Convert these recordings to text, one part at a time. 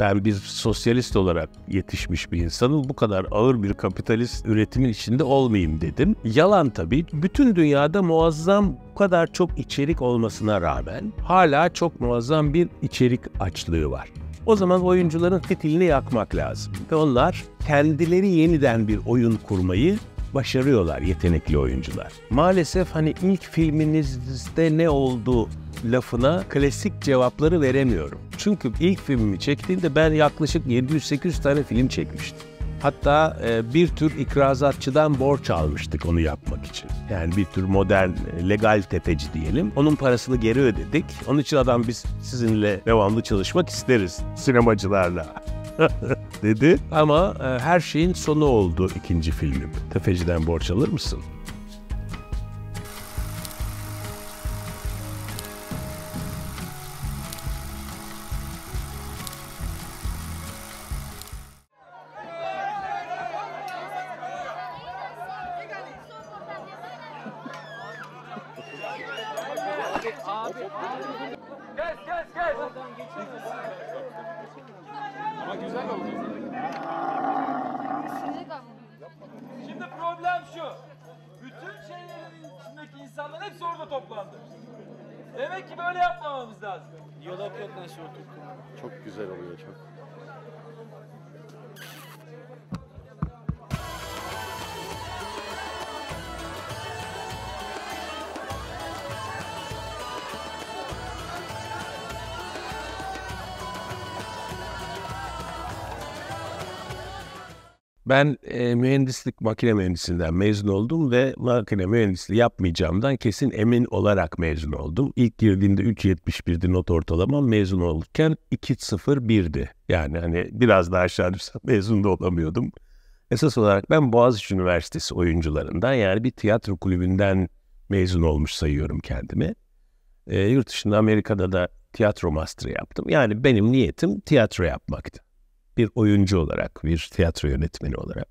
ben bir sosyalist olarak yetişmiş bir insanım. Bu kadar ağır bir kapitalist üretimin içinde olmayayım dedim. Yalan tabii. Bütün dünyada muazzam bu kadar çok içerik olmasına rağmen hala çok muazzam bir içerik açlığı var. O zaman oyuncuların fitilini yakmak lazım. Ve onlar kendileri yeniden bir oyun kurmayı başarıyorlar yetenekli oyuncular. Maalesef hani ilk filminizde ne oldu lafına klasik cevapları veremiyorum. Çünkü ilk filmimi çektiğinde ben yaklaşık 700-800 tane film çekmiştim. Hatta e, bir tür ikrazatçıdan borç almıştık onu yapmak için. Yani bir tür modern e, legal tepeci diyelim. Onun parasını geri ödedik. Onun için adam biz sizinle devamlı çalışmak isteriz sinemacılarla. dedi ama e, her şeyin sonu oldu ikinci filmim. Tefeciden borç alır mısın? Ben e, mühendislik makine mühendisinden mezun oldum ve makine mühendisliği yapmayacağımdan kesin emin olarak mezun oldum. İlk girdiğimde 3.71'di not ortalamam mezun olurken 2.01'di. Yani hani biraz daha aşağı düşsem mezun da olamıyordum. Esas olarak ben Boğaziçi Üniversitesi oyuncularından yani bir tiyatro kulübünden mezun olmuş sayıyorum kendimi. E, yurt dışında Amerika'da da tiyatro master yaptım. Yani benim niyetim tiyatro yapmaktı bir oyuncu olarak, bir tiyatro yönetmeni olarak.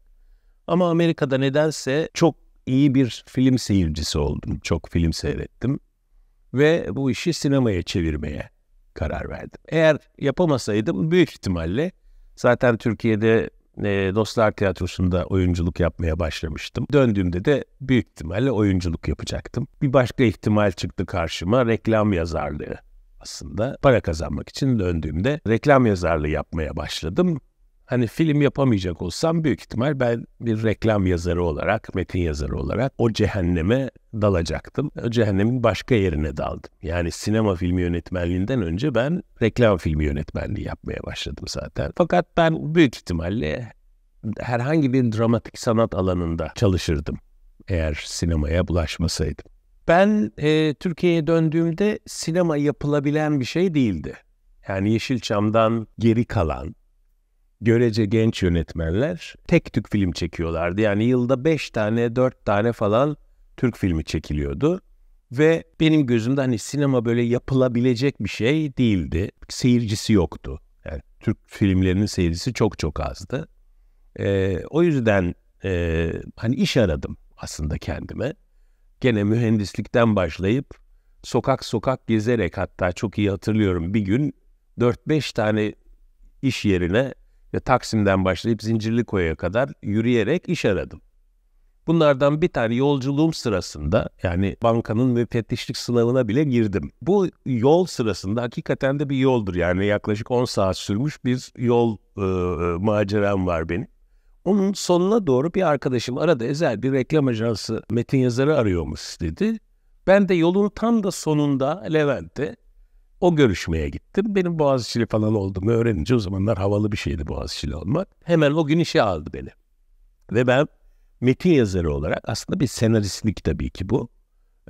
Ama Amerika'da nedense çok iyi bir film seyircisi oldum. Çok film seyrettim ve bu işi sinemaya çevirmeye karar verdim. Eğer yapamasaydım büyük ihtimalle zaten Türkiye'de e, Dostlar Tiyatrosu'nda oyunculuk yapmaya başlamıştım. Döndüğümde de büyük ihtimalle oyunculuk yapacaktım. Bir başka ihtimal çıktı karşıma reklam yazarlığı aslında. Para kazanmak için döndüğümde reklam yazarlığı yapmaya başladım. Hani film yapamayacak olsam büyük ihtimal ben bir reklam yazarı olarak, metin yazarı olarak o cehenneme dalacaktım. O cehennemin başka yerine daldım. Yani sinema filmi yönetmenliğinden önce ben reklam filmi yönetmenliği yapmaya başladım zaten. Fakat ben büyük ihtimalle herhangi bir dramatik sanat alanında çalışırdım eğer sinemaya bulaşmasaydım. Ben e, Türkiye'ye döndüğümde sinema yapılabilen bir şey değildi. Yani Yeşilçam'dan geri kalan görece genç yönetmenler tek tük film çekiyorlardı. Yani yılda 5 tane 4 tane falan Türk filmi çekiliyordu. Ve benim gözümde hani sinema böyle yapılabilecek bir şey değildi. Seyircisi yoktu. Yani Türk filmlerinin seyircisi çok çok azdı. Ee, o yüzden e, hani iş aradım aslında kendime gene mühendislikten başlayıp sokak sokak gezerek hatta çok iyi hatırlıyorum bir gün 4-5 tane iş yerine ve Taksim'den başlayıp zincirli Zincirlikoyu'ya kadar yürüyerek iş aradım. Bunlardan bir tane yolculuğum sırasında yani bankanın müfettişlik sınavına bile girdim. Bu yol sırasında hakikaten de bir yoldur yani yaklaşık 10 saat sürmüş bir yol e, maceram var benim. Onun sonuna doğru bir arkadaşım aradı. Ezel bir reklam ajansı metin yazarı arıyormuş dedi. Ben de yolun tam da sonunda Levent'te o görüşmeye gittim. Benim Boğaziçi'li falan olduğumu öğrenince o zamanlar havalı bir şeydi Boğaziçi'li olmak. Hemen o gün işe aldı beni. Ve ben metin yazarı olarak aslında bir senaristlik tabii ki bu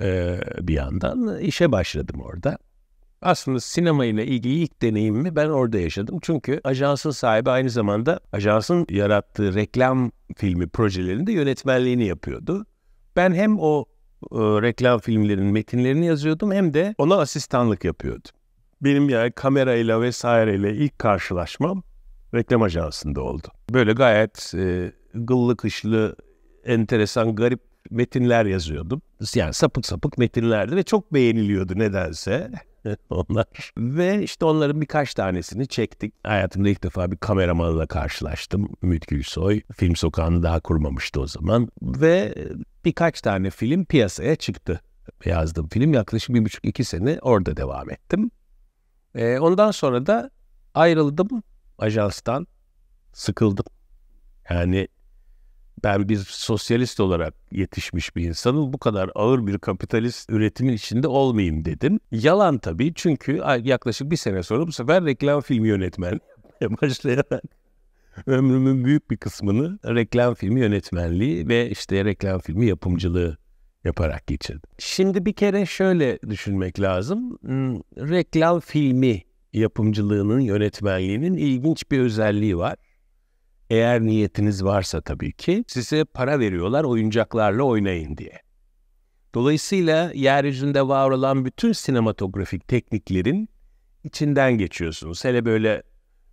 ee, bir yandan işe başladım orada. Aslında sinemayla ilgili ilk deneyimimi ben orada yaşadım. Çünkü ajansın sahibi aynı zamanda ajansın yarattığı reklam filmi projelerinde yönetmenliğini yapıyordu. Ben hem o e, reklam filmlerinin metinlerini yazıyordum hem de ona asistanlık yapıyordum. Benim yani kamerayla vesaireyle ilk karşılaşmam reklam ajansında oldu. Böyle gayet e, gıllı kışlı, enteresan, garip metinler yazıyordum. Yani sapık sapık metinlerdi ve çok beğeniliyordu nedense. onlar. Ve işte onların birkaç tanesini çektik. Hayatımda ilk defa bir kameramanla karşılaştım. Ümit Gülsoy. Film sokağını daha kurmamıştı o zaman. Ve birkaç tane film piyasaya çıktı. Yazdım film. Yaklaşık bir buçuk iki sene orada devam ettim. E, ondan sonra da ayrıldım ajanstan. Sıkıldım. Yani ben bir sosyalist olarak yetişmiş bir insanım bu kadar ağır bir kapitalist üretimin içinde olmayayım dedim. Yalan tabii çünkü yaklaşık bir sene sonra bu sefer reklam filmi yönetmen başlayarak ömrümün büyük bir kısmını reklam filmi yönetmenliği ve işte reklam filmi yapımcılığı yaparak geçirdim. Şimdi bir kere şöyle düşünmek lazım. Hmm, reklam filmi yapımcılığının, yönetmenliğinin ilginç bir özelliği var eğer niyetiniz varsa tabii ki size para veriyorlar oyuncaklarla oynayın diye. Dolayısıyla yeryüzünde var olan bütün sinematografik tekniklerin içinden geçiyorsunuz. Hele böyle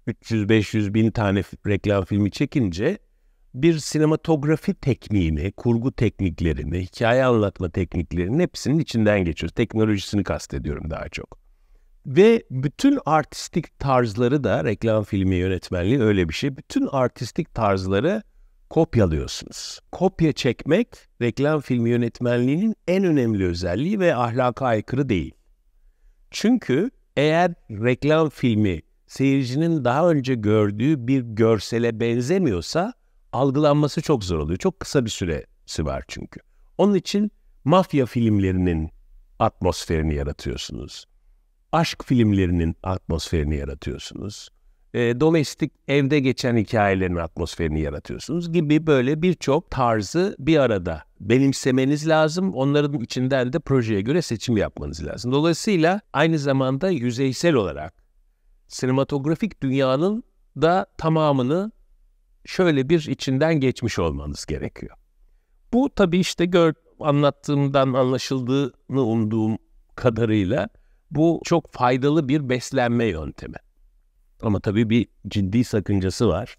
300-500 bin tane reklam filmi çekince bir sinematografi tekniğini, kurgu tekniklerini, hikaye anlatma tekniklerinin hepsinin içinden geçiyoruz. Teknolojisini kastediyorum daha çok. Ve bütün artistik tarzları da reklam filmi yönetmenliği öyle bir şey. Bütün artistik tarzları kopyalıyorsunuz. Kopya çekmek reklam filmi yönetmenliğinin en önemli özelliği ve ahlaka aykırı değil. Çünkü eğer reklam filmi seyircinin daha önce gördüğü bir görsele benzemiyorsa algılanması çok zor oluyor. Çok kısa bir süresi var çünkü. Onun için mafya filmlerinin atmosferini yaratıyorsunuz aşk filmlerinin atmosferini yaratıyorsunuz. E, domestik evde geçen hikayelerin atmosferini yaratıyorsunuz gibi böyle birçok tarzı bir arada benimsemeniz lazım. Onların içinden de projeye göre seçim yapmanız lazım. Dolayısıyla aynı zamanda yüzeysel olarak sinematografik dünyanın da tamamını şöyle bir içinden geçmiş olmanız gerekiyor. Bu tabii işte gör, anlattığımdan anlaşıldığını umduğum kadarıyla bu çok faydalı bir beslenme yöntemi. Ama tabii bir ciddi sakıncası var.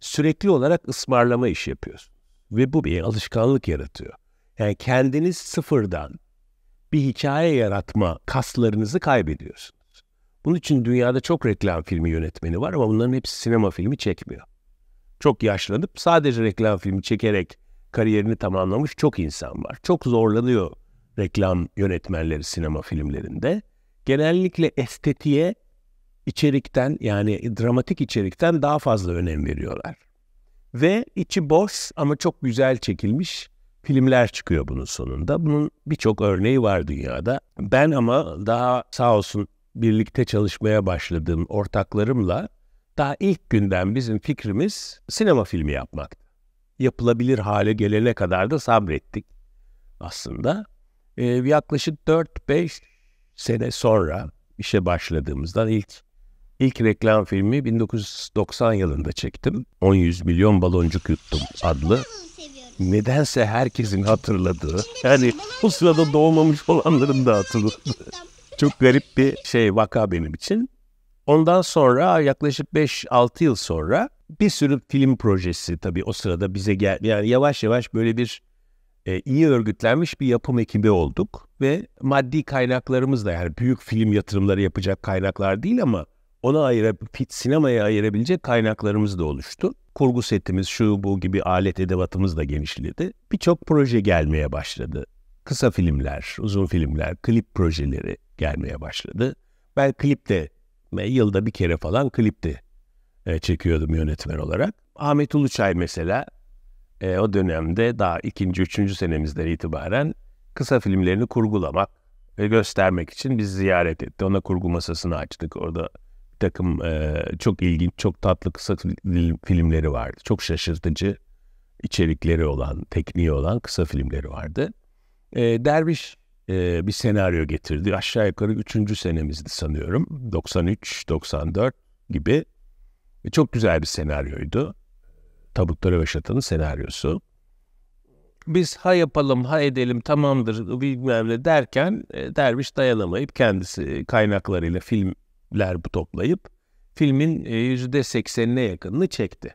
Sürekli olarak ısmarlama işi yapıyorsun. Ve bu bir alışkanlık yaratıyor. Yani kendiniz sıfırdan bir hikaye yaratma kaslarınızı kaybediyorsunuz. Bunun için dünyada çok reklam filmi yönetmeni var ama bunların hepsi sinema filmi çekmiyor. Çok yaşlanıp sadece reklam filmi çekerek kariyerini tamamlamış çok insan var. Çok zorlanıyor reklam yönetmenleri sinema filmlerinde genellikle estetiğe içerikten yani dramatik içerikten daha fazla önem veriyorlar. Ve içi boş ama çok güzel çekilmiş filmler çıkıyor bunun sonunda. Bunun birçok örneği var dünyada. Ben ama daha sağ olsun birlikte çalışmaya başladığım ortaklarımla daha ilk günden bizim fikrimiz sinema filmi yapmak Yapılabilir hale gelene kadar da sabrettik aslında e, yaklaşık 4-5 sene sonra işe başladığımızdan ilk ilk reklam filmi 1990 yılında çektim. 100 milyon baloncuk yuttum adlı. Nedense herkesin hatırladığı yani o sırada doğmamış olanların da hatırladığı. Çok garip bir şey vaka benim için. Ondan sonra yaklaşık 5-6 yıl sonra bir sürü film projesi tabii o sırada bize gel yani yavaş yavaş böyle bir e, iyi örgütlenmiş bir yapım ekibi olduk ve maddi kaynaklarımız da yani büyük film yatırımları yapacak kaynaklar değil ama ona fit sinemaya ayırabilecek kaynaklarımız da oluştu. Kurgu setimiz şu bu gibi alet edevatımız da genişledi. Birçok proje gelmeye başladı. Kısa filmler, uzun filmler, klip projeleri gelmeye başladı. Ben klipte e, yılda bir kere falan klipte e, çekiyordum yönetmen olarak. Ahmet Uluçay mesela e, o dönemde daha ikinci, üçüncü senemizden itibaren kısa filmlerini kurgulamak ve göstermek için bizi ziyaret etti. Ona kurgu masasını açtık. Orada bir takım e, çok ilginç, çok tatlı kısa filmleri vardı. Çok şaşırtıcı içerikleri olan, tekniği olan kısa filmleri vardı. E, Derviş e, bir senaryo getirdi. Aşağı yukarı üçüncü senemizdi sanıyorum. 93-94 gibi. E, çok güzel bir senaryoydu. Tabutları ve Şatan'ın senaryosu. Biz ha yapalım ha edelim tamamdır bilmem ne derken e, derviş dayanamayıp kendisi kaynaklarıyla filmler bu toplayıp filmin %80'ine e, yakınını çekti.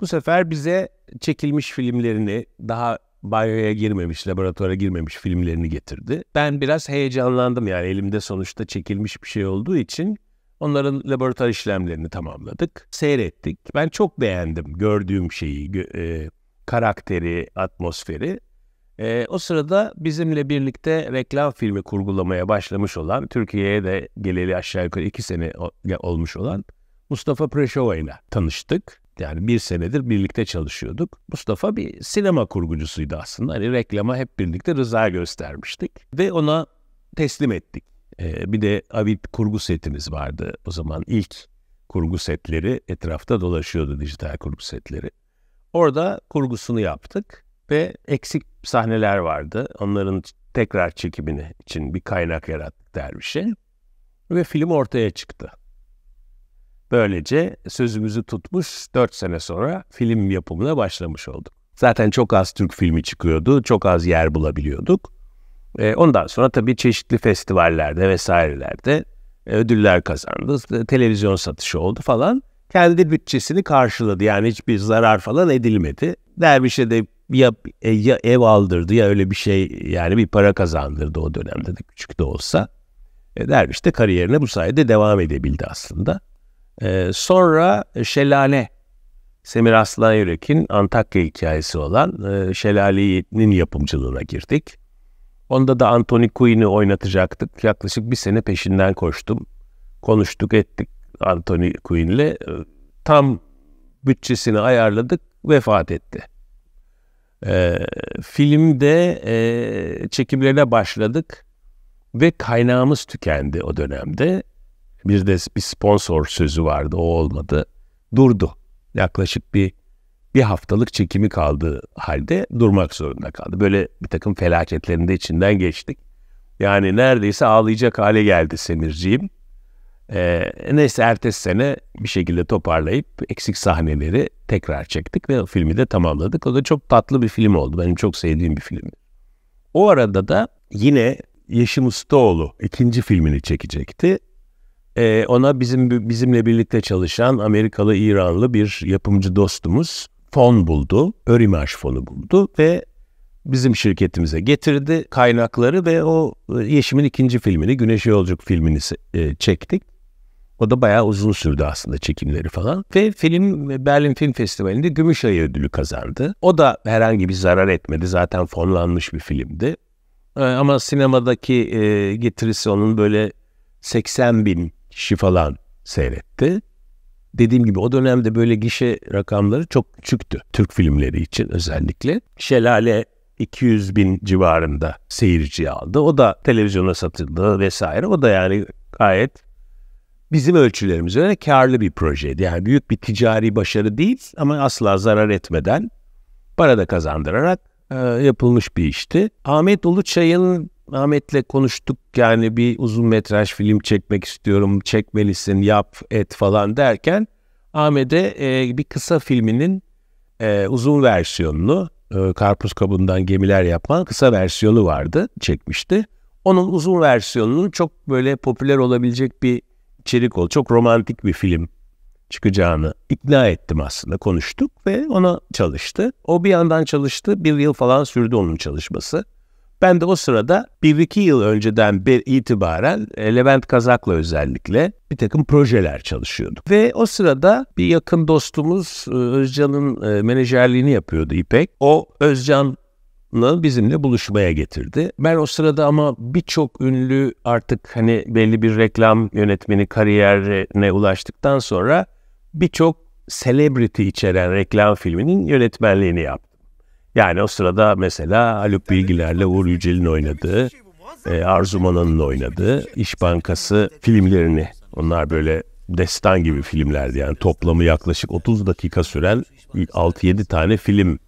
Bu sefer bize çekilmiş filmlerini daha banyoya girmemiş, laboratuvara girmemiş filmlerini getirdi. Ben biraz heyecanlandım yani elimde sonuçta çekilmiş bir şey olduğu için Onların laboratuvar işlemlerini tamamladık. Seyrettik. Ben çok beğendim gördüğüm şeyi, e, karakteri, atmosferi. E, o sırada bizimle birlikte reklam filmi kurgulamaya başlamış olan, Türkiye'ye de geleli aşağı yukarı iki sene olmuş olan Mustafa Preşova ile tanıştık. Yani bir senedir birlikte çalışıyorduk. Mustafa bir sinema kurgucusuydu aslında. Hani reklama hep birlikte rıza göstermiştik. Ve ona teslim ettik e, bir de Avid kurgu setimiz vardı o zaman ilk kurgu setleri etrafta dolaşıyordu dijital kurgu setleri. Orada kurgusunu yaptık ve eksik sahneler vardı. Onların tekrar çekimini için bir kaynak yarattık dervişe ve film ortaya çıktı. Böylece sözümüzü tutmuş 4 sene sonra film yapımına başlamış olduk. Zaten çok az Türk filmi çıkıyordu, çok az yer bulabiliyorduk. E, ondan sonra tabii çeşitli festivallerde vesairelerde e, ödüller kazandı. Televizyon satışı oldu falan. Kendi bütçesini karşıladı. Yani hiçbir zarar falan edilmedi. Derviş'e de ya, e, ya ev aldırdı ya öyle bir şey yani bir para kazandırdı o dönemde de küçük de olsa. E, Derviş de kariyerine bu sayede devam edebildi aslında. E, sonra e, Şelale, Semir Aslan Yürek'in Antakya hikayesi olan e, Şelale'nin yapımcılığına girdik. Onda da Anthony Quinn'i oynatacaktık. Yaklaşık bir sene peşinden koştum. Konuştuk ettik Anthony Quinn'le. Ee, tam bütçesini ayarladık vefat etti. Ee, filmde e, çekimlerine başladık ve kaynağımız tükendi o dönemde. Bir de bir sponsor sözü vardı o olmadı. Durdu. Yaklaşık bir bir haftalık çekimi kaldığı halde durmak zorunda kaldı. Böyle bir takım felaketlerinde içinden geçtik. Yani neredeyse ağlayacak hale geldi Semirciğim. Ee, neyse ertesi sene bir şekilde toparlayıp eksik sahneleri tekrar çektik ve filmi de tamamladık. O da çok tatlı bir film oldu. Benim çok sevdiğim bir film. O arada da yine Yeşim Ustaoğlu ikinci filmini çekecekti. Ee, ona bizim bizimle birlikte çalışan Amerikalı İranlı bir yapımcı dostumuz fon buldu, Örimaj fonu buldu ve bizim şirketimize getirdi kaynakları ve o e, Yeşim'in ikinci filmini, Güneş Yolculuk filmini e, çektik. O da bayağı uzun sürdü aslında çekimleri falan. Ve film e, Berlin Film Festivali'nde Gümüş Gümüşayı ödülü kazandı. O da herhangi bir zarar etmedi. Zaten fonlanmış bir filmdi. Ama sinemadaki getirisi onun böyle 80 bin kişi falan seyretti dediğim gibi o dönemde böyle gişe rakamları çok küçüktü. Türk filmleri için özellikle. Şelale 200 bin civarında seyirci aldı. O da televizyona satıldı vesaire. O da yani gayet bizim ölçülerimize göre karlı bir projeydi. Yani büyük bir ticari başarı değil ama asla zarar etmeden para da kazandırarak e, yapılmış bir işti. Ahmet Uluçay'ın Ahmet'le konuştuk yani bir uzun metraj film çekmek istiyorum, çekmelisin, yap, et falan derken Ahmet'e e, bir kısa filminin e, uzun versiyonunu, e, karpuz kabından gemiler yapan kısa versiyonu vardı, çekmişti. Onun uzun versiyonunun çok böyle popüler olabilecek bir içerik oldu. Çok romantik bir film çıkacağını ikna ettim aslında konuştuk ve ona çalıştı. O bir yandan çalıştı bir yıl falan sürdü onun çalışması. Ben de o sırada bir iki yıl önceden bir itibaren e, Levent Kazak'la özellikle bir takım projeler çalışıyorduk. Ve o sırada bir yakın dostumuz e, Özcan'ın e, menajerliğini yapıyordu İpek. O Özcan bizimle buluşmaya getirdi. Ben o sırada ama birçok ünlü artık hani belli bir reklam yönetmeni kariyerine ulaştıktan sonra birçok celebrity içeren reklam filminin yönetmenliğini yaptım. Yani o sırada mesela Haluk Bilgiler'le Uğur Yücel'in oynadığı, e, Arzu Manan'ın oynadığı İş Bankası filmlerini, onlar böyle destan gibi filmlerdi yani toplamı yaklaşık 30 dakika süren 6-7 tane film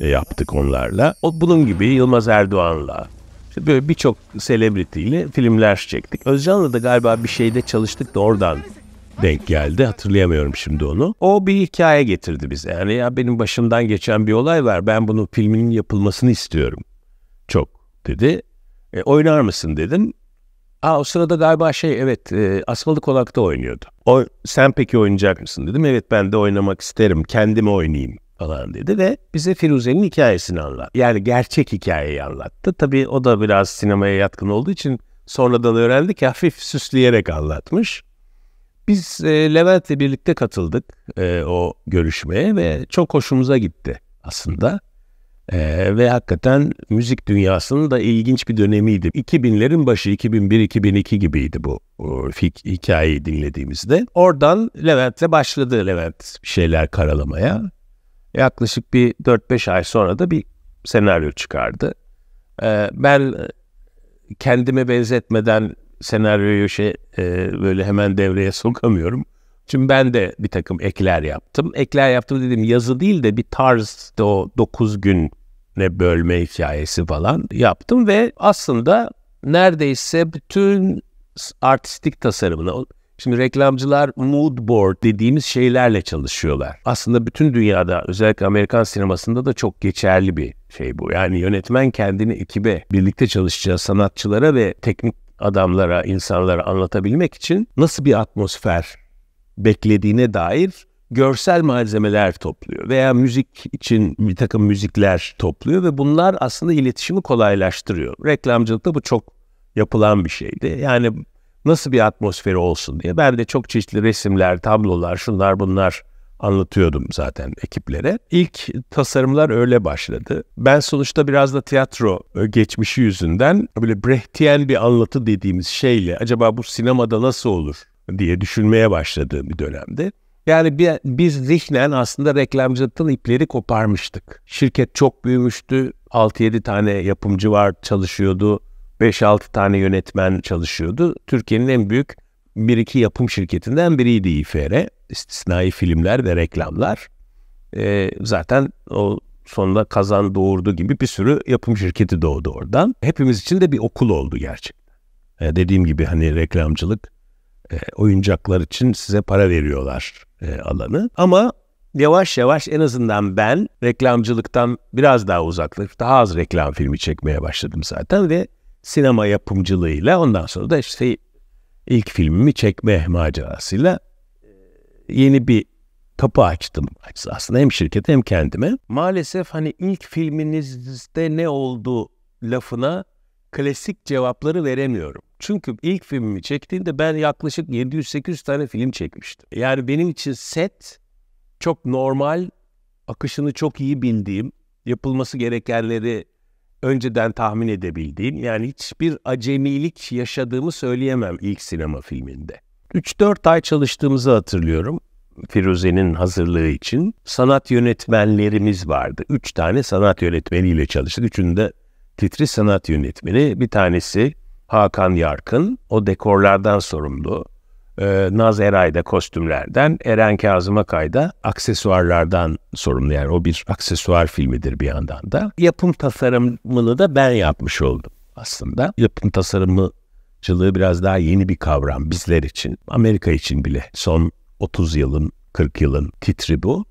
e, yaptık onlarla. O bunun gibi Yılmaz Erdoğan'la işte böyle birçok selebritiyle filmler çektik. Özcan'la da galiba bir şeyde çalıştık da oradan denk geldi. Hatırlayamıyorum şimdi onu. O bir hikaye getirdi bize. Yani ya benim başımdan geçen bir olay var. Ben bunu filminin yapılmasını istiyorum. Çok dedi. E, oynar mısın dedim. Aa, o sırada galiba şey evet e, Asmalı Konak'ta oynuyordu. O, sen peki oynayacak mısın dedim. Evet ben de oynamak isterim. Kendimi oynayayım falan dedi ve bize Firuze'nin hikayesini anlattı. Yani gerçek hikayeyi anlattı. Tabii o da biraz sinemaya yatkın olduğu için sonradan öğrendik ki hafif süsleyerek anlatmış. Biz e, Levent'le birlikte katıldık e, o görüşmeye ve çok hoşumuza gitti aslında. E, ve hakikaten müzik dünyasının da ilginç bir dönemiydi. 2000'lerin başı 2001-2002 gibiydi bu o, hikayeyi dinlediğimizde. Oradan Levent'le başladı Levent şeyler karalamaya. Yaklaşık bir 4-5 ay sonra da bir senaryo çıkardı. E, ben kendime benzetmeden senaryoyu şey e, böyle hemen devreye sokamıyorum. Çünkü ben de bir takım ekler yaptım. Ekler yaptım dedim yazı değil de bir tarz de o 9 gün ne bölme hikayesi falan yaptım ve aslında neredeyse bütün artistik tasarımını Şimdi reklamcılar mood board dediğimiz şeylerle çalışıyorlar. Aslında bütün dünyada özellikle Amerikan sinemasında da çok geçerli bir şey bu. Yani yönetmen kendini ekibe, birlikte çalışacağı sanatçılara ve teknik adamlara, insanlara anlatabilmek için nasıl bir atmosfer beklediğine dair görsel malzemeler topluyor veya müzik için bir takım müzikler topluyor ve bunlar aslında iletişimi kolaylaştırıyor. Reklamcılıkta bu çok yapılan bir şeydi. Yani nasıl bir atmosferi olsun diye ben de çok çeşitli resimler, tablolar, şunlar bunlar anlatıyordum zaten ekiplere. İlk tasarımlar öyle başladı. Ben sonuçta biraz da tiyatro e, geçmişi yüzünden böyle Brechtian bir anlatı dediğimiz şeyle acaba bu sinemada nasıl olur diye düşünmeye başladığım bir dönemde. Yani biz zihnen aslında reklamcılıktan ipleri koparmıştık. Şirket çok büyümüştü. 6-7 tane yapımcı var çalışıyordu. 5-6 tane yönetmen çalışıyordu. Türkiye'nin en büyük bir iki yapım şirketinden biriydi İFR. İstisnai filmler ve reklamlar. E, zaten o sonunda kazan doğurdu gibi bir sürü yapım şirketi doğdu oradan. Hepimiz için de bir okul oldu gerçekten. E, dediğim gibi hani reklamcılık e, oyuncaklar için size para veriyorlar e, alanı. Ama yavaş yavaş en azından ben reklamcılıktan biraz daha uzaklaşıp daha az reklam filmi çekmeye başladım zaten ve sinema yapımcılığıyla ondan sonra da işte ilk filmimi çekme macerasıyla e, yeni bir kapı açtım aslında hem şirkete hem kendime. Maalesef hani ilk filminizde ne oldu lafına klasik cevapları veremiyorum. Çünkü ilk filmimi çektiğimde ben yaklaşık 700-800 tane film çekmiştim. Yani benim için set çok normal, akışını çok iyi bildiğim, yapılması gerekenleri önceden tahmin edebildiğim yani hiçbir acemilik yaşadığımı söyleyemem ilk sinema filminde. 3-4 ay çalıştığımızı hatırlıyorum. Firuze'nin hazırlığı için sanat yönetmenlerimiz vardı. Üç tane sanat yönetmeniyle çalıştık. Üçünde titri sanat yönetmeni. Bir tanesi Hakan Yarkın. O dekorlardan sorumlu e, Naz Eray'da kostümlerden, Eren Kazım Akay'da aksesuarlardan sorumlu. Yani o bir aksesuar filmidir bir yandan da. Yapım tasarımını da ben yapmış oldum aslında. Yapım tasarımcılığı biraz daha yeni bir kavram bizler için. Amerika için bile son 30 yılın, 40 yılın titri bu.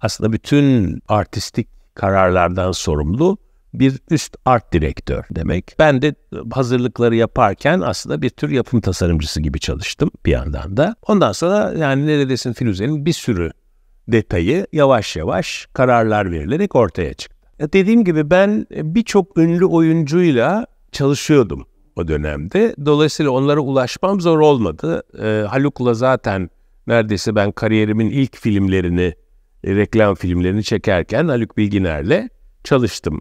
Aslında bütün artistik kararlardan sorumlu bir üst art direktör demek. Ben de hazırlıkları yaparken aslında bir tür yapım tasarımcısı gibi çalıştım bir yandan da. Ondan sonra yani neredesin Firuze'nin bir sürü detayı yavaş yavaş kararlar verilerek ortaya çıktı. Dediğim gibi ben birçok ünlü oyuncuyla çalışıyordum o dönemde. Dolayısıyla onlara ulaşmam zor olmadı. E, ee, Haluk'la zaten neredeyse ben kariyerimin ilk filmlerini, reklam filmlerini çekerken Haluk Bilginer'le çalıştım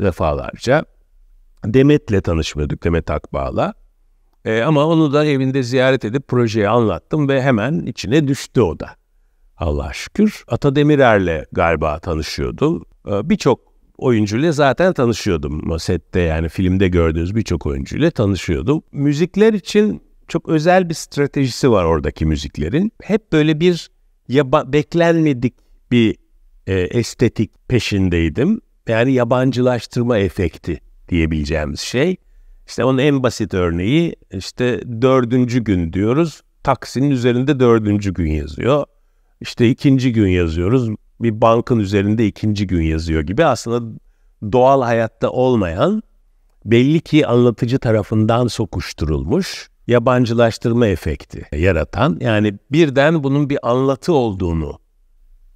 defalarca. Demet'le tanışmıyorduk, Demet Akbağ'la. E, ama onu da evinde ziyaret edip projeyi anlattım ve hemen içine düştü o da. Allah şükür. Ata Demirer'le galiba tanışıyordum. E, birçok oyuncuyla zaten tanışıyordum. Sette yani filmde gördüğünüz birçok oyuncuyla tanışıyordum. Müzikler için çok özel bir stratejisi var oradaki müziklerin. Hep böyle bir ya beklenmedik bir e, estetik peşindeydim. Yani yabancılaştırma efekti diyebileceğimiz şey. İşte onun en basit örneği işte dördüncü gün diyoruz. Taksinin üzerinde dördüncü gün yazıyor. İşte ikinci gün yazıyoruz. Bir bankın üzerinde ikinci gün yazıyor gibi. Aslında doğal hayatta olmayan belli ki anlatıcı tarafından sokuşturulmuş yabancılaştırma efekti yaratan yani birden bunun bir anlatı olduğunu,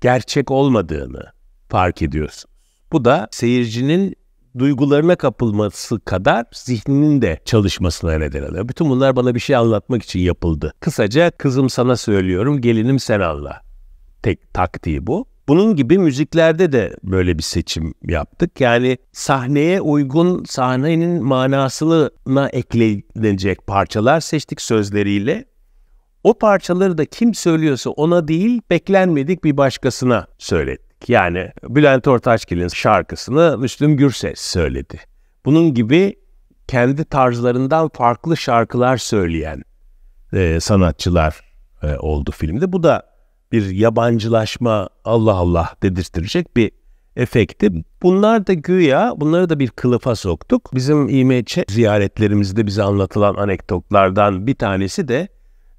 gerçek olmadığını fark ediyorsun. Bu da seyircinin duygularına kapılması kadar zihninin de çalışmasına neden oluyor. Bütün bunlar bana bir şey anlatmak için yapıldı. Kısaca kızım sana söylüyorum, gelinim sen anla. Tek taktiği bu. Bunun gibi müziklerde de böyle bir seçim yaptık. Yani sahneye uygun sahnenin manasına eklenecek parçalar seçtik sözleriyle. O parçaları da kim söylüyorsa ona değil beklenmedik bir başkasına söylettik. Yani Bülent Ortaçgil'in şarkısını Müslüm Gürses söyledi. Bunun gibi kendi tarzlarından farklı şarkılar söyleyen e, sanatçılar e, oldu filmde. Bu da bir yabancılaşma Allah Allah dedirtirecek bir efekti. Bunlar da güya bunları da bir kılıfa soktuk. Bizim İMÇ ziyaretlerimizde bize anlatılan anekdotlardan bir tanesi de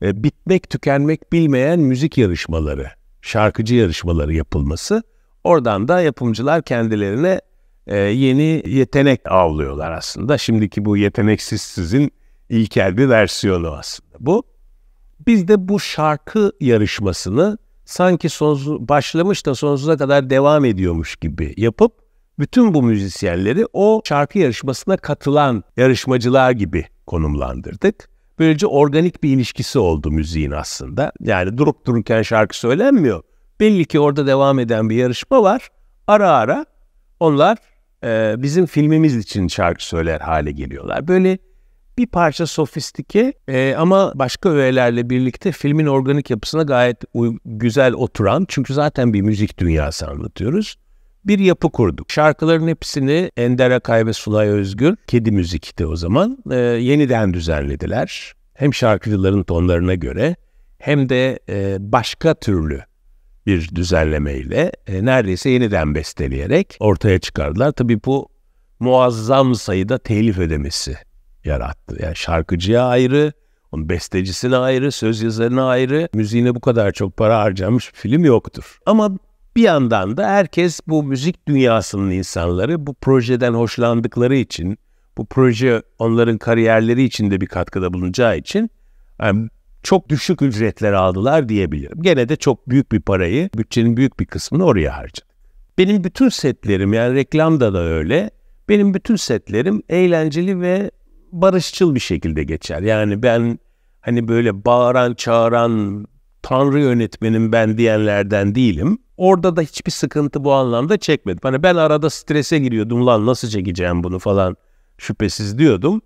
e, bitmek tükenmek bilmeyen müzik yarışmaları, şarkıcı yarışmaları yapılması. Oradan da yapımcılar kendilerine e, yeni yetenek avlıyorlar aslında. Şimdiki bu yeteneksiz sizin ilkel bir versiyonu aslında bu. Biz de bu şarkı yarışmasını sanki sonsuz, başlamış da sonsuza kadar devam ediyormuş gibi yapıp bütün bu müzisyenleri o şarkı yarışmasına katılan yarışmacılar gibi konumlandırdık. Böylece organik bir ilişkisi oldu müziğin aslında. Yani durup dururken şarkı söylenmiyor Belli ki orada devam eden bir yarışma var. Ara ara onlar e, bizim filmimiz için şarkı söyler hale geliyorlar. Böyle bir parça sofistike e, ama başka öğelerle birlikte filmin organik yapısına gayet güzel oturan çünkü zaten bir müzik dünyası anlatıyoruz. Bir yapı kurduk. Şarkıların hepsini Ender Akay ve Sulay Özgür, Kedi Müzik'ti o zaman, e, yeniden düzenlediler. Hem şarkıcıların tonlarına göre hem de e, başka türlü bir düzenlemeyle e, neredeyse yeniden besteleyerek ortaya çıkardılar. Tabii bu muazzam sayıda telif ödemesi yarattı. Yani şarkıcıya ayrı, onun bestecisine ayrı, söz yazarına ayrı, müziğine bu kadar çok para harcamış bir film yoktur. Ama bir yandan da herkes bu müzik dünyasının insanları bu projeden hoşlandıkları için, bu proje onların kariyerleri için de bir katkıda bulunacağı için yani çok düşük ücretler aldılar diyebilirim. Gene de çok büyük bir parayı, bütçenin büyük bir kısmını oraya harcadım. Benim bütün setlerim yani reklamda da öyle. Benim bütün setlerim eğlenceli ve barışçıl bir şekilde geçer. Yani ben hani böyle bağıran çağıran tanrı yönetmenim ben diyenlerden değilim. Orada da hiçbir sıkıntı bu anlamda çekmedim. Hani ben arada strese giriyordum lan nasıl çekeceğim bunu falan şüphesiz diyordum.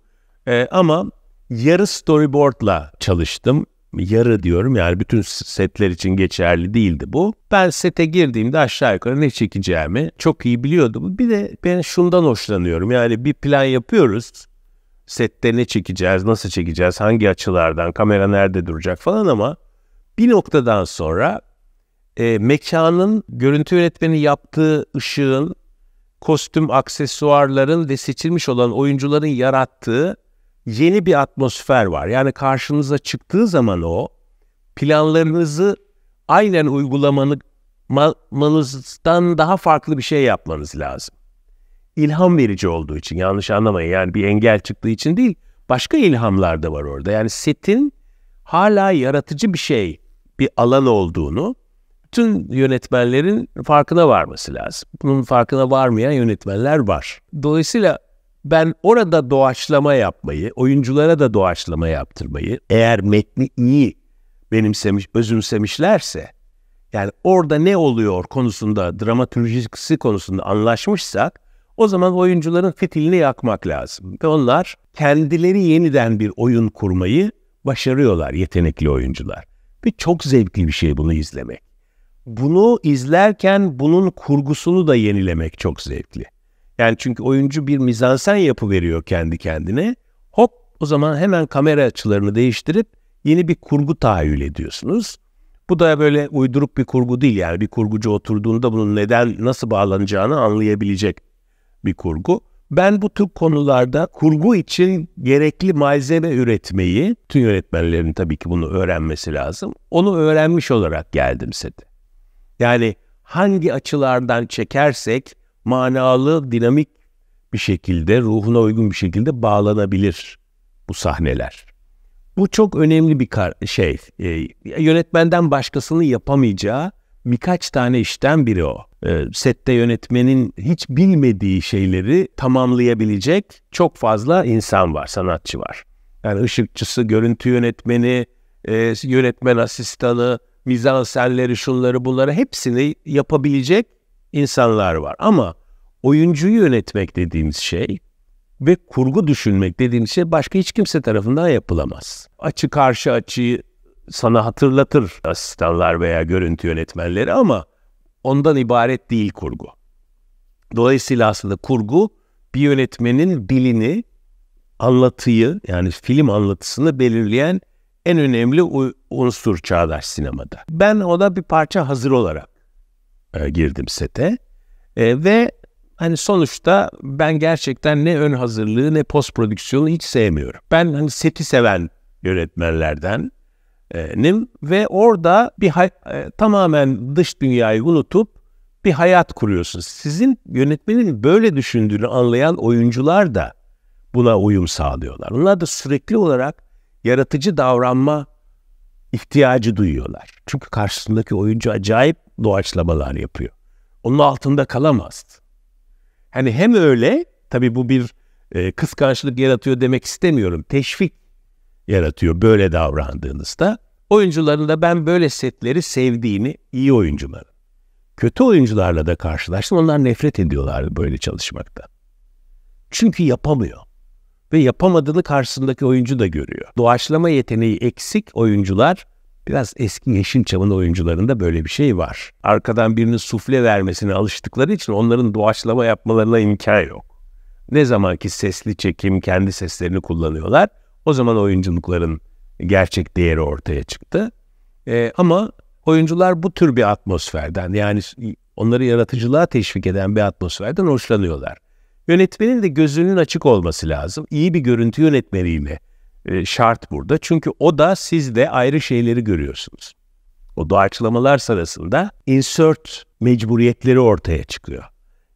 Ee, ama yarı storyboardla çalıştım yarı diyorum yani bütün setler için geçerli değildi bu. Ben sete girdiğimde aşağı yukarı ne çekeceğimi çok iyi biliyordum. Bir de ben şundan hoşlanıyorum yani bir plan yapıyoruz. Sette ne çekeceğiz, nasıl çekeceğiz, hangi açılardan, kamera nerede duracak falan ama bir noktadan sonra e, mekanın, görüntü yönetmeni yaptığı ışığın, kostüm, aksesuarların ve seçilmiş olan oyuncuların yarattığı yeni bir atmosfer var. Yani karşınıza çıktığı zaman o planlarınızı aynen uygulamanızdan daha farklı bir şey yapmanız lazım. İlham verici olduğu için yanlış anlamayın yani bir engel çıktığı için değil başka ilhamlar da var orada. Yani setin hala yaratıcı bir şey bir alan olduğunu bütün yönetmenlerin farkına varması lazım. Bunun farkına varmayan yönetmenler var. Dolayısıyla ben orada doğaçlama yapmayı, oyunculara da doğaçlama yaptırmayı eğer metni iyi benimsemiş, özümsemişlerse yani orada ne oluyor konusunda, dramatürjisi konusunda anlaşmışsak o zaman oyuncuların fitilini yakmak lazım. Ve onlar kendileri yeniden bir oyun kurmayı başarıyorlar yetenekli oyuncular. Ve çok zevkli bir şey bunu izlemek. Bunu izlerken bunun kurgusunu da yenilemek çok zevkli. Yani çünkü oyuncu bir mizansen yapı veriyor kendi kendine. Hop o zaman hemen kamera açılarını değiştirip yeni bir kurgu tahayyül ediyorsunuz. Bu da böyle uyduruk bir kurgu değil yani bir kurgucu oturduğunda bunun neden nasıl bağlanacağını anlayabilecek bir kurgu. Ben bu tür konularda kurgu için gerekli malzeme üretmeyi, tüm yönetmenlerin tabii ki bunu öğrenmesi lazım. Onu öğrenmiş olarak geldim sete. Yani hangi açılardan çekersek manalı, dinamik bir şekilde, ruhuna uygun bir şekilde bağlanabilir bu sahneler. Bu çok önemli bir kar- şey. E, yönetmenden başkasının yapamayacağı birkaç tane işten biri o. E, sette yönetmenin hiç bilmediği şeyleri tamamlayabilecek çok fazla insan var, sanatçı var. Yani ışıkçısı, görüntü yönetmeni, e, yönetmen asistanı, mizansenleri, şunları bunları hepsini yapabilecek insanlar var. Ama oyuncuyu yönetmek dediğimiz şey ve kurgu düşünmek dediğimiz şey başka hiç kimse tarafından yapılamaz. Açı karşı açıyı sana hatırlatır asistanlar veya görüntü yönetmenleri ama ondan ibaret değil kurgu. Dolayısıyla aslında kurgu bir yönetmenin dilini, anlatıyı yani film anlatısını belirleyen en önemli unsur çağdaş sinemada. Ben o da bir parça hazır olarak e, girdim sete. E, ve hani sonuçta ben gerçekten ne ön hazırlığı ne post prodüksiyonu hiç sevmiyorum. Ben hani seti seven yönetmenlerden nim ve orada bir e, tamamen dış dünyayı unutup bir hayat kuruyorsunuz. Sizin yönetmenin böyle düşündüğünü anlayan oyuncular da buna uyum sağlıyorlar. Onlar da sürekli olarak yaratıcı davranma ihtiyacı duyuyorlar. Çünkü karşısındaki oyuncu acayip doğaçlamalar yapıyor. Onun altında kalamaz. Hani hem öyle, tabii bu bir e, kıskançlık yaratıyor demek istemiyorum. Teşvik yaratıyor böyle davrandığınızda. Oyuncuların da ben böyle setleri sevdiğini, iyi oyuncuların. Kötü oyuncularla da karşılaştım. Onlar nefret ediyorlar böyle çalışmakta. Çünkü yapamıyor ve yapamadığını karşısındaki oyuncu da görüyor. Doğaçlama yeteneği eksik oyuncular Biraz eski çamın oyuncularında böyle bir şey var. Arkadan birinin sufle vermesine alıştıkları için onların doğaçlama yapmalarına imkan yok. Ne zaman ki sesli çekim kendi seslerini kullanıyorlar o zaman oyunculukların gerçek değeri ortaya çıktı. Ee, ama oyuncular bu tür bir atmosferden yani onları yaratıcılığa teşvik eden bir atmosferden hoşlanıyorlar. Yönetmenin de gözünün açık olması lazım. İyi bir görüntü yönetmeliğine e, şart burada. Çünkü o da siz de ayrı şeyleri görüyorsunuz. O doğaçlamalar sırasında insert mecburiyetleri ortaya çıkıyor.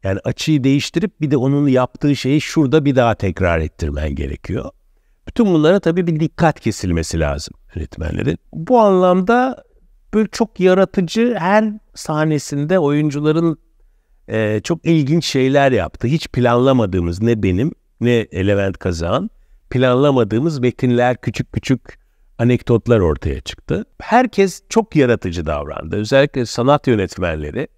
Yani açıyı değiştirip bir de onun yaptığı şeyi şurada bir daha tekrar ettirmen gerekiyor. Bütün bunlara tabii bir dikkat kesilmesi lazım yönetmenlerin. Bu anlamda böyle çok yaratıcı her sahnesinde oyuncuların e, çok ilginç şeyler yaptı. Hiç planlamadığımız ne benim ne Levent Kazan planlamadığımız metinler küçük küçük anekdotlar ortaya çıktı. Herkes çok yaratıcı davrandı. Özellikle sanat yönetmenleri.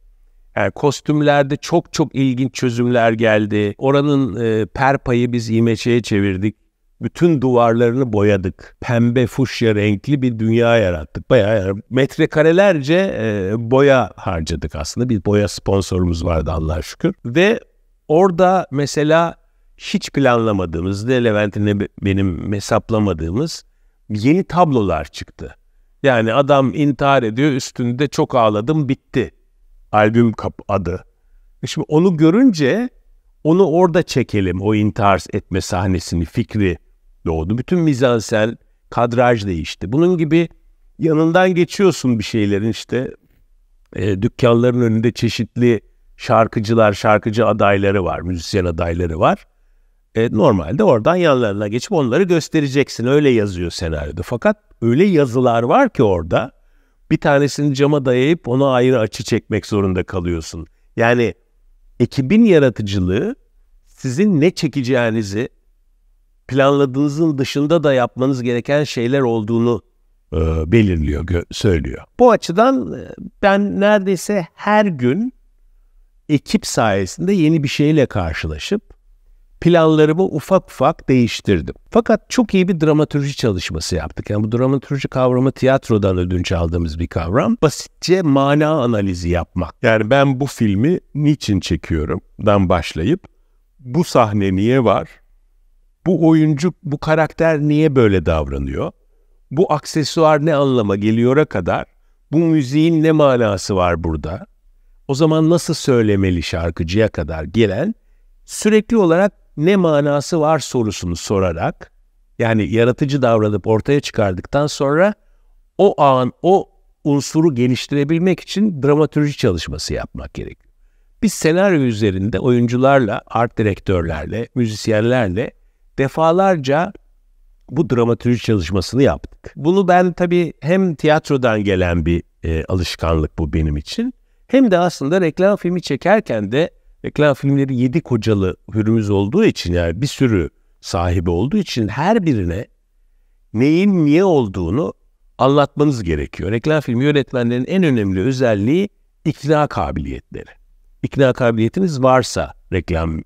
Yani kostümlerde çok çok ilginç çözümler geldi. Oranın e, perpayı biz İmeç'e çevirdik bütün duvarlarını boyadık. Pembe fuşya renkli bir dünya yarattık. Bayağı yani metrekarelerce e, boya harcadık aslında. Bir boya sponsorumuz vardı Allah'a şükür. Ve orada mesela hiç planlamadığımız, ne Levent'in benim hesaplamadığımız yeni tablolar çıktı. Yani adam intihar ediyor üstünde çok ağladım bitti. Albüm kap adı. E şimdi onu görünce onu orada çekelim o intihar etme sahnesini, fikri doğdu. Bütün mizansel kadraj değişti. Bunun gibi yanından geçiyorsun bir şeylerin işte e, dükkanların önünde çeşitli şarkıcılar, şarkıcı adayları var, müzisyen adayları var. E, normalde oradan yanlarına geçip onları göstereceksin. Öyle yazıyor senaryoda. Fakat öyle yazılar var ki orada bir tanesini cama dayayıp ona ayrı açı çekmek zorunda kalıyorsun. Yani ekibin yaratıcılığı sizin ne çekeceğinizi planladığınızın dışında da yapmanız gereken şeyler olduğunu e, belirliyor, gö- söylüyor. Bu açıdan e, ben neredeyse her gün ekip sayesinde yeni bir şeyle karşılaşıp planlarımı ufak ufak değiştirdim. Fakat çok iyi bir dramaturji çalışması yaptık. Yani bu dramaturji kavramı tiyatrodan ödünç aldığımız bir kavram. Basitçe mana analizi yapmak. Yani ben bu filmi niçin çekiyorumdan başlayıp bu sahne niye var? Bu oyuncu, bu karakter niye böyle davranıyor? Bu aksesuar ne anlama geliyora kadar bu müziğin ne manası var burada? O zaman nasıl söylemeli şarkıcıya kadar gelen sürekli olarak ne manası var sorusunu sorarak yani yaratıcı davranıp ortaya çıkardıktan sonra o an o unsuru geliştirebilmek için dramaturji çalışması yapmak gerekiyor. Biz senaryo üzerinde oyuncularla, art direktörlerle, müzisyenlerle defalarca bu dramatürji çalışmasını yaptık. Bunu ben tabii hem tiyatrodan gelen bir e, alışkanlık bu benim için. Hem de aslında reklam filmi çekerken de reklam filmleri yedi kocalı hürümüz olduğu için yani bir sürü sahibi olduğu için her birine neyin niye olduğunu anlatmanız gerekiyor. Reklam filmi yönetmenlerinin en önemli özelliği ikna kabiliyetleri. İkna kabiliyetiniz varsa reklam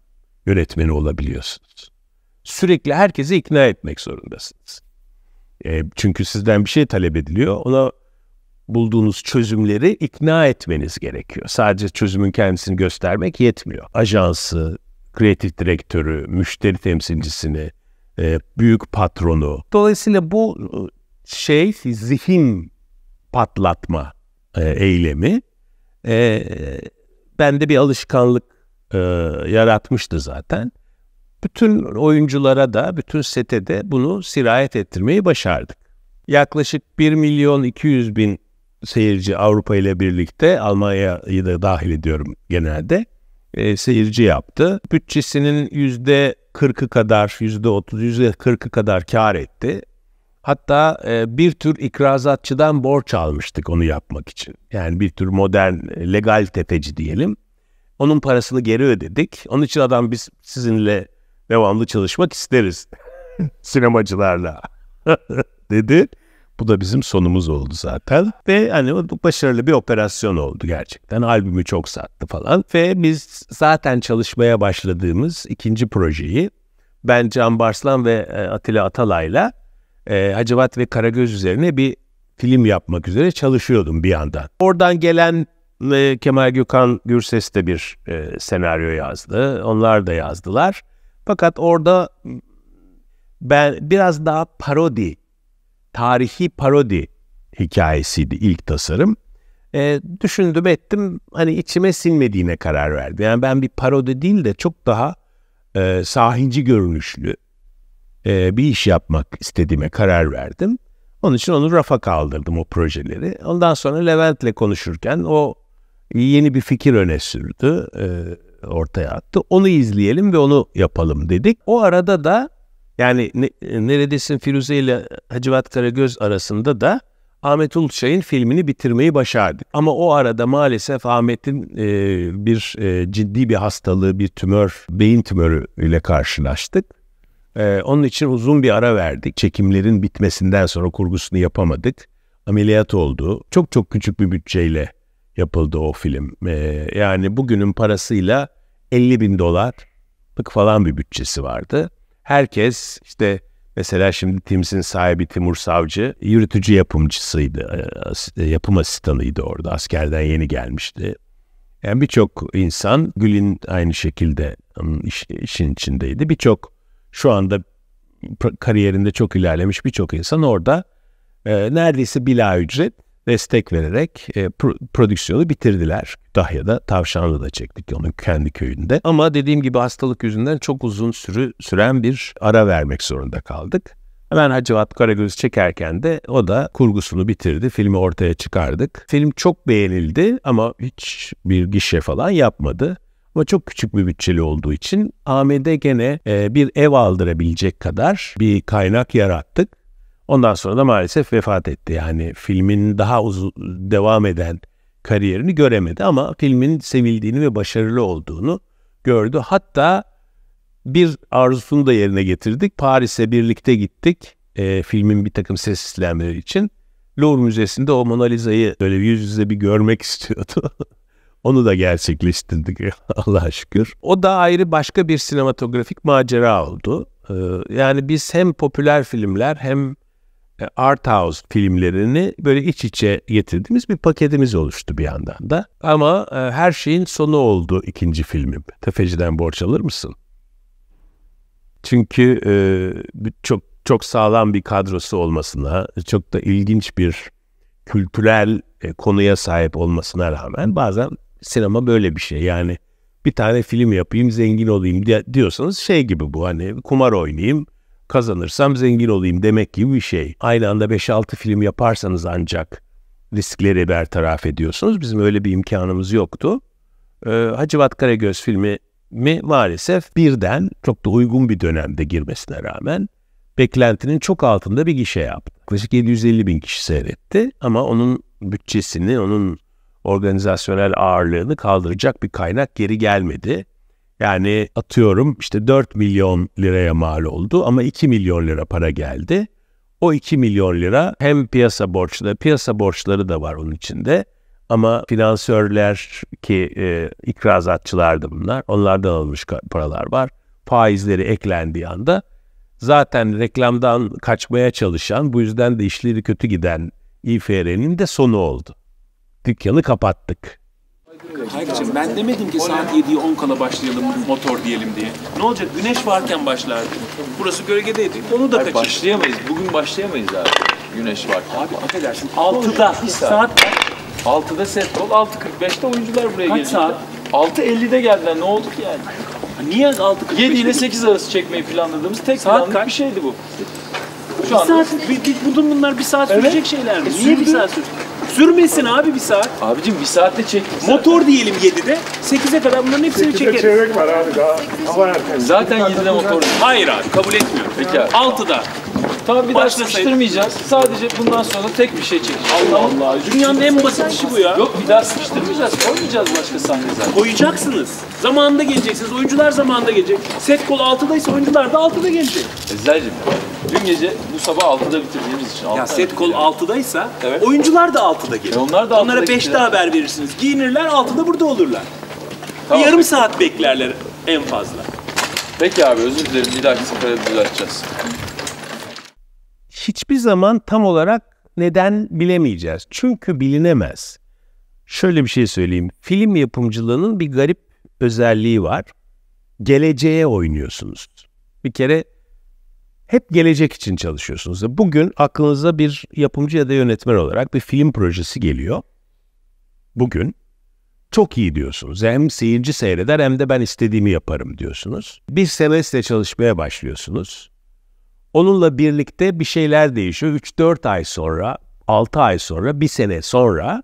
yönetmeni olabiliyorsunuz sürekli herkesi ikna etmek zorundasınız. E, çünkü sizden bir şey talep ediliyor. Ona bulduğunuz çözümleri ikna etmeniz gerekiyor. Sadece çözümün kendisini göstermek yetmiyor. Ajansı, kreatif direktörü, müşteri temsilcisini, e, büyük patronu. Dolayısıyla bu e, şey zihin patlatma e, eylemi bende bir alışkanlık yaratmıştı zaten. Bütün oyunculara da, bütün sete de bunu sirayet ettirmeyi başardık. Yaklaşık 1 milyon 200 bin seyirci Avrupa ile birlikte, Almanya'yı da dahil ediyorum genelde, e, seyirci yaptı. Bütçesinin %40'ı kadar, %30, %40'ı kadar kar etti. Hatta e, bir tür ikrazatçıdan borç almıştık onu yapmak için. Yani bir tür modern e, legal tepeci diyelim. Onun parasını geri ödedik. Onun için adam biz sizinle devamlı çalışmak isteriz sinemacılarla dedi. Bu da bizim sonumuz oldu zaten. Ve hani başarılı bir operasyon oldu gerçekten. Albümü çok sattı falan. Ve biz zaten çalışmaya başladığımız ikinci projeyi ben Can Barslan ve e, Atilla Atalay'la e, Hacivat ve Karagöz üzerine bir film yapmak üzere çalışıyordum bir yandan. Oradan gelen e, Kemal Gökhan Gürses de bir e, senaryo yazdı. Onlar da yazdılar. Fakat orada ben biraz daha parodi, tarihi parodi hikayesiydi ilk tasarım. E, düşündüm ettim hani içime sinmediğine karar verdim. Yani ben bir parodi değil de çok daha e, sahinci görünüşlü e, bir iş yapmak istediğime karar verdim. Onun için onu rafa kaldırdım o projeleri. Ondan sonra Levent'le konuşurken o yeni bir fikir öne sürdü. E, ortaya attı. Onu izleyelim ve onu yapalım dedik. O arada da yani neredesin Firuze ile Hacivat Karagöz arasında da Ahmet Ulçay'ın filmini bitirmeyi başardı. Ama o arada maalesef Ahmet'in e, bir e, ciddi bir hastalığı, bir tümör, beyin tümörü ile karşılaştık. E, onun için uzun bir ara verdik. Çekimlerin bitmesinden sonra kurgusunu yapamadık. Ameliyat oldu. Çok çok küçük bir bütçeyle yapıldı o film. Ee, yani bugünün parasıyla 50 bin dolar falan bir bütçesi vardı. Herkes işte mesela şimdi Tims'in sahibi Timur Savcı yürütücü yapımcısıydı. E, e, yapım asistanıydı orada. Askerden yeni gelmişti. Yani birçok insan Gül'in aynı şekilde işin içindeydi. Birçok şu anda kariyerinde çok ilerlemiş birçok insan orada e, neredeyse bila ücret destek vererek e, pro- prodüksiyonu bitirdiler. tavşanlı da çektik onun kendi köyünde. Ama dediğim gibi hastalık yüzünden çok uzun sürü süren bir ara vermek zorunda kaldık. Hemen Hacivat karagöz çekerken de o da kurgusunu bitirdi. Filmi ortaya çıkardık. Film çok beğenildi ama hiç bir gişe falan yapmadı. Ama çok küçük bir bütçeli olduğu için AMD gene e, bir ev aldırabilecek kadar bir kaynak yarattık Ondan sonra da maalesef vefat etti. Yani filmin daha uzun devam eden kariyerini göremedi ama filmin sevildiğini ve başarılı olduğunu gördü. Hatta bir arzusunu da yerine getirdik. Paris'e birlikte gittik e, filmin bir takım ses sistemleri için. Louvre Müzesi'nde o Mona Lisa'yı böyle yüz yüze bir görmek istiyordu. Onu da gerçekleştirdik Allah'a şükür. O da ayrı başka bir sinematografik macera oldu. E, yani biz hem popüler filmler hem e, art house filmlerini böyle iç içe getirdiğimiz bir paketimiz oluştu bir yandan da. Ama e, her şeyin sonu oldu ikinci filmim. Tefeciden borç alır mısın? Çünkü e, çok çok sağlam bir kadrosu olmasına, çok da ilginç bir kültürel e, konuya sahip olmasına rağmen bazen sinema böyle bir şey. Yani bir tane film yapayım, zengin olayım diyorsanız şey gibi bu hani kumar oynayayım, kazanırsam zengin olayım demek gibi bir şey. Aynı anda 5-6 film yaparsanız ancak riskleri bertaraf ediyorsunuz. Bizim öyle bir imkanımız yoktu. Ee, Hacivat Karagöz filmi mi maalesef birden çok da uygun bir dönemde girmesine rağmen beklentinin çok altında bir gişe yaptı. Yaklaşık 750 bin kişi seyretti ama onun bütçesini, onun organizasyonel ağırlığını kaldıracak bir kaynak geri gelmedi. Yani atıyorum işte 4 milyon liraya mal oldu ama 2 milyon lira para geldi. O 2 milyon lira hem piyasa borçları, piyasa borçları da var onun içinde. Ama finansörler ki e, ikrazatçılar da bunlar. Onlardan alınmış paralar var. Faizleri eklendiği anda zaten reklamdan kaçmaya çalışan, bu yüzden de işleri kötü giden İFR'nin de sonu oldu. Dükkanı kapattık. Kaygıcığım ben demedim ki saat 7'ye 10 kala başlayalım motor diyelim diye. Ne olacak güneş varken başlardı. Burası gölgedeydi. Onu da kaçır. Başlayamayız. Bugün başlayamayız abi. Güneş varken. Abi affedersin. 6'da saat kaç? 6'da set ol. 6.45'te oyuncular buraya geliyor. Kaç saat? 6.50'de geldiler. Ne oldu yani? Niye 6.45? 7 ile 8 arası çekmeyi planladığımız tek saat planlık kaç? bir şeydi bu. Şu bir anda. Saat, bir, bir, bunlar bir saat evet. sürecek şeyler mi? E, Niye bir saat sürecek? Sürmesin abi bir saat. Abicim bir saatte çektik zaten. Motor diyelim 7'de. 8'e kadar bunların hepsini çekeriz. çeyrek var abi daha. Hava erken. Zaten 7'de motor. Hayır abi kabul etmiyorum. Peki abi. 6'da. Tamam bir daha Başlasaydı. sıkıştırmayacağız. Sadece bundan sonra tek bir şey çekeceğiz. Allah Allah. Dünyanın en basit işi bu ya. Yok bir daha sıkıştırmayacağız. Koymayacağız başka sahne zaten. Koyacaksınız. Zamanında geleceksiniz. Oyuncular zamanında gelecek. Set kol 6'daysa oyuncular da 6'da gelecek. Ezra'cığım Dün gece bu sabah 6'da bitirdiğimiz için. Ya set kol 6'daysa Evet. oyuncular da 6'da gelir. E onlar da Onlara 6'da 5'te haber verirsiniz. Giyinirler 6'da burada olurlar. Tamam, bir yarım peki. saat beklerler en fazla. Peki abi özür dilerim. Bir dahaki sefere düzelteceğiz. hiçbir zaman tam olarak neden bilemeyeceğiz. Çünkü bilinemez. Şöyle bir şey söyleyeyim. Film yapımcılığının bir garip özelliği var. Geleceğe oynuyorsunuz. Bir kere hep gelecek için çalışıyorsunuz. Bugün aklınıza bir yapımcı ya da yönetmen olarak bir film projesi geliyor. Bugün çok iyi diyorsunuz. Hem seyirci seyreder hem de ben istediğimi yaparım diyorsunuz. Bir semestre çalışmaya başlıyorsunuz. Onunla birlikte bir şeyler değişiyor. 3-4 ay sonra, 6 ay sonra, bir sene sonra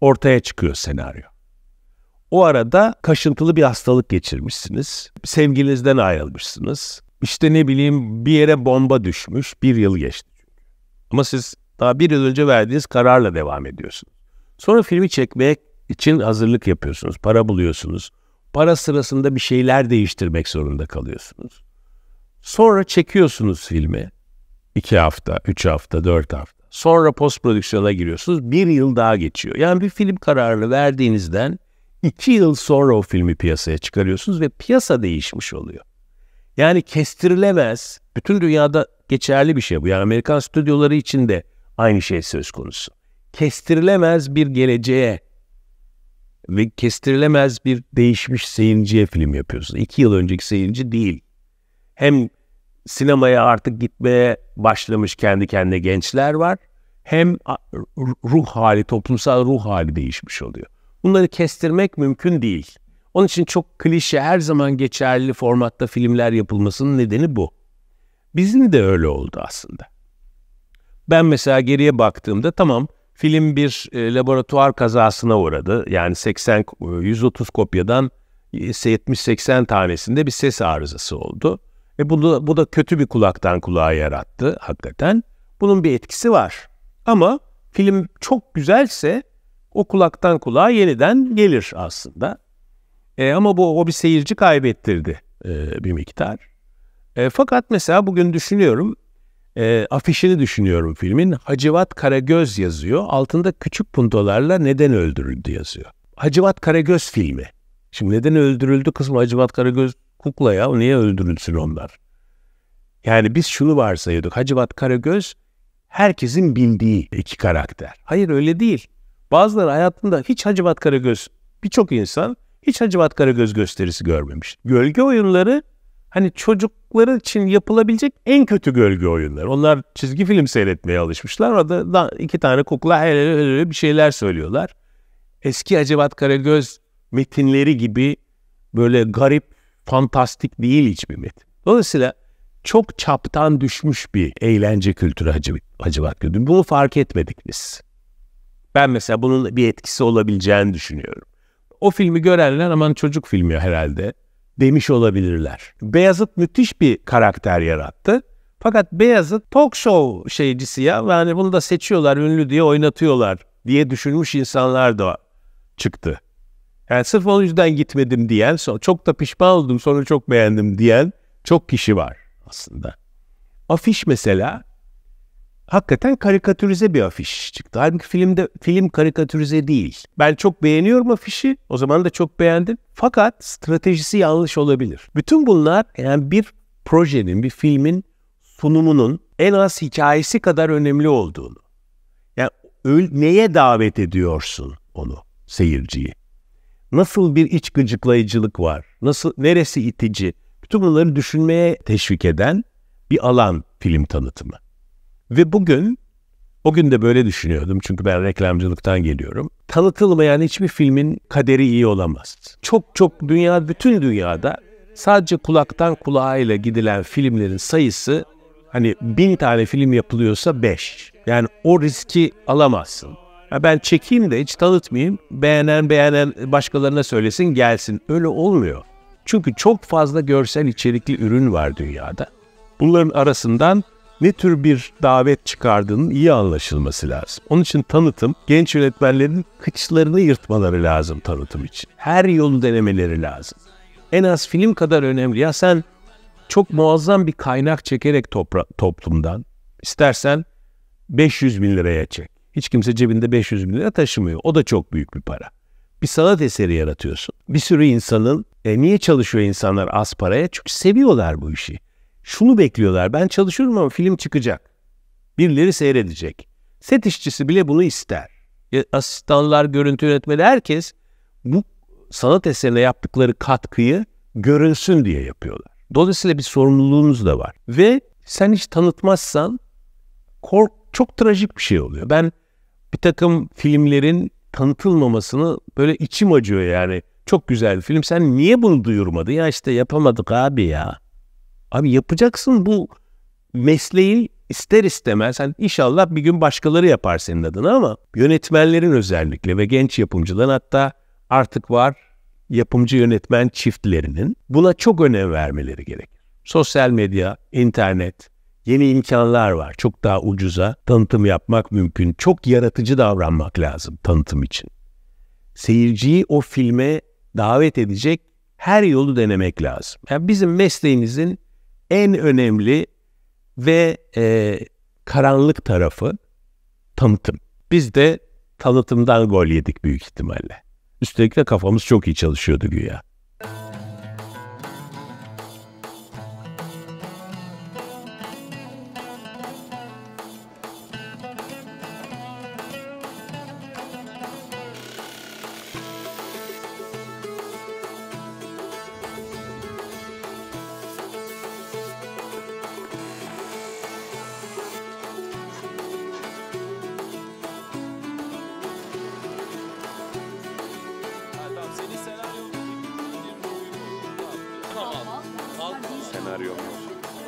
ortaya çıkıyor senaryo. O arada kaşıntılı bir hastalık geçirmişsiniz. Sevgilinizden ayrılmışsınız. İşte ne bileyim bir yere bomba düşmüş. Bir yıl geçti. Ama siz daha bir yıl önce verdiğiniz kararla devam ediyorsunuz. Sonra filmi çekmek için hazırlık yapıyorsunuz. Para buluyorsunuz. Para sırasında bir şeyler değiştirmek zorunda kalıyorsunuz. Sonra çekiyorsunuz filmi. iki hafta, üç hafta, dört hafta. Sonra post prodüksiyona giriyorsunuz. Bir yıl daha geçiyor. Yani bir film kararını verdiğinizden iki yıl sonra o filmi piyasaya çıkarıyorsunuz ve piyasa değişmiş oluyor. Yani kestirilemez. Bütün dünyada geçerli bir şey bu. Yani Amerikan stüdyoları için de aynı şey söz konusu. Kestirilemez bir geleceğe ve kestirilemez bir değişmiş seyirciye film yapıyorsun. İki yıl önceki seyirci değil. Hem sinemaya artık gitmeye başlamış kendi kendine gençler var. Hem ruh hali, toplumsal ruh hali değişmiş oluyor. Bunları kestirmek mümkün değil. Onun için çok klişe her zaman geçerli formatta filmler yapılmasının nedeni bu. Bizim de öyle oldu aslında. Ben mesela geriye baktığımda tamam film bir e, laboratuvar kazasına uğradı. Yani 80 130 e, kopyadan 70-80 e, tanesinde bir ses arızası oldu. Ve bu da, bu da kötü bir kulaktan kulağa yarattı hakikaten. Bunun bir etkisi var. Ama film çok güzelse o kulaktan kulağa yeniden gelir aslında. E, ama bu o bir seyirci kaybettirdi e, bir miktar. E, fakat mesela bugün düşünüyorum e, afişini düşünüyorum filmin. Hacivat Karagöz yazıyor. Altında küçük puntolarla neden öldürüldü yazıyor. Hacivat Karagöz filmi. Şimdi neden öldürüldü kısmı Hacivat Karagöz kukla ya niye öldürülsün onlar? Yani biz şunu varsayıyorduk. Hacivat Karagöz herkesin bildiği iki karakter. Hayır öyle değil. Bazıları hayatında hiç Hacivat Karagöz birçok insan hiç Hacivat Karagöz gösterisi görmemiş. Gölge oyunları hani çocukları için yapılabilecek en kötü gölge oyunları. Onlar çizgi film seyretmeye alışmışlar. Orada iki tane kukla hele öyle bir şeyler söylüyorlar. Eski Hacivat Karagöz metinleri gibi böyle garip, fantastik değil hiçbir metin. Dolayısıyla çok çaptan düşmüş bir eğlence kültürü Hacı, Hacivat Karagöz. Bunu fark etmedik biz. Ben mesela bunun bir etkisi olabileceğini düşünüyorum o filmi görenler aman çocuk filmi herhalde demiş olabilirler. Beyazıt müthiş bir karakter yarattı. Fakat Beyazıt talk show şeycisi ya. Yani bunu da seçiyorlar ünlü diye oynatıyorlar diye düşünmüş insanlar da çıktı. Yani sırf o yüzden gitmedim diyen, çok da pişman oldum sonra çok beğendim diyen çok kişi var aslında. Afiş mesela hakikaten karikatürize bir afiş çıktı. Halbuki filmde film karikatürize değil. Ben çok beğeniyorum afişi. O zaman da çok beğendim. Fakat stratejisi yanlış olabilir. Bütün bunlar yani bir projenin, bir filmin sunumunun en az hikayesi kadar önemli olduğunu. Yani neye davet ediyorsun onu, seyirciyi? Nasıl bir iç gıcıklayıcılık var? Nasıl neresi itici? Bütün bunları düşünmeye teşvik eden bir alan film tanıtımı. Ve bugün, o gün de böyle düşünüyordum çünkü ben reklamcılıktan geliyorum. Tanıtılmayan hiçbir filmin kaderi iyi olamaz. Çok çok dünya, bütün dünyada sadece kulaktan kulağa ile gidilen filmlerin sayısı hani bin tane film yapılıyorsa beş. Yani o riski alamazsın. Ya ben çekeyim de hiç tanıtmayayım. Beğenen beğenen başkalarına söylesin gelsin. Öyle olmuyor. Çünkü çok fazla görsel içerikli ürün var dünyada. Bunların arasından ne tür bir davet çıkardığının iyi anlaşılması lazım. Onun için tanıtım genç yönetmenlerin kıçlarını yırtmaları lazım tanıtım için. Her yolu denemeleri lazım. En az film kadar önemli. Ya sen çok muazzam bir kaynak çekerek topra- toplumdan istersen 500 bin liraya çek. Hiç kimse cebinde 500 bin lira taşımıyor. O da çok büyük bir para. Bir sanat eseri yaratıyorsun. Bir sürü insanın e, niye çalışıyor insanlar az paraya? Çünkü seviyorlar bu işi şunu bekliyorlar. Ben çalışıyorum ama film çıkacak. Birileri seyredecek. Set işçisi bile bunu ister. Asistanlar, görüntü yönetmeni herkes bu sanat eserine yaptıkları katkıyı görünsün diye yapıyorlar. Dolayısıyla bir sorumluluğunuz da var. Ve sen hiç tanıtmazsan kork çok trajik bir şey oluyor. Ben bir takım filmlerin tanıtılmamasını böyle içim acıyor yani. Çok güzel bir film. Sen niye bunu duyurmadı? Ya işte yapamadık abi ya. Abi yapacaksın bu mesleği ister istemez hani inşallah bir gün başkaları yapar senin adına ama yönetmenlerin özellikle ve genç yapımcıların hatta artık var yapımcı yönetmen çiftlerinin buna çok önem vermeleri gerekir. Sosyal medya, internet, yeni imkanlar var. Çok daha ucuza tanıtım yapmak mümkün. Çok yaratıcı davranmak lazım tanıtım için. Seyirciyi o filme davet edecek her yolu denemek lazım. Yani bizim mesleğimizin en önemli ve e, karanlık tarafı tanıtım. Biz de tanıtımdan gol yedik büyük ihtimalle. Üstelik de kafamız çok iyi çalışıyordu güya.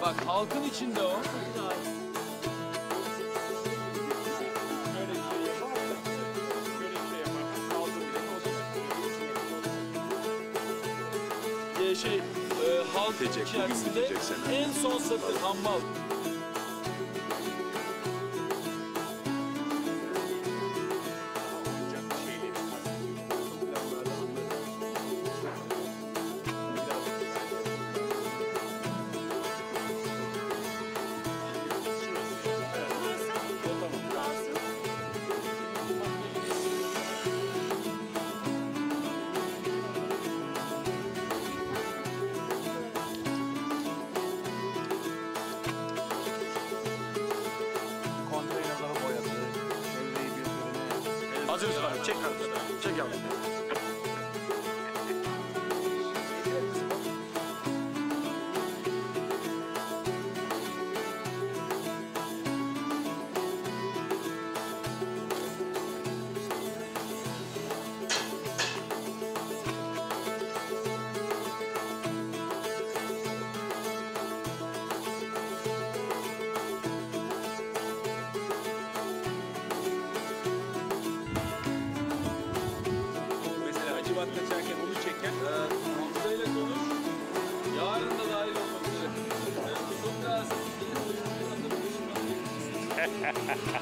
Bak halkın içinde o. şey e, halk Bitecek, bugün içerisinde bitecek sene. en son satır hammal. giderken onu çeken ile konuş. Yarın da dahil olmak üzere. Ben tutum lazım. Hahaha.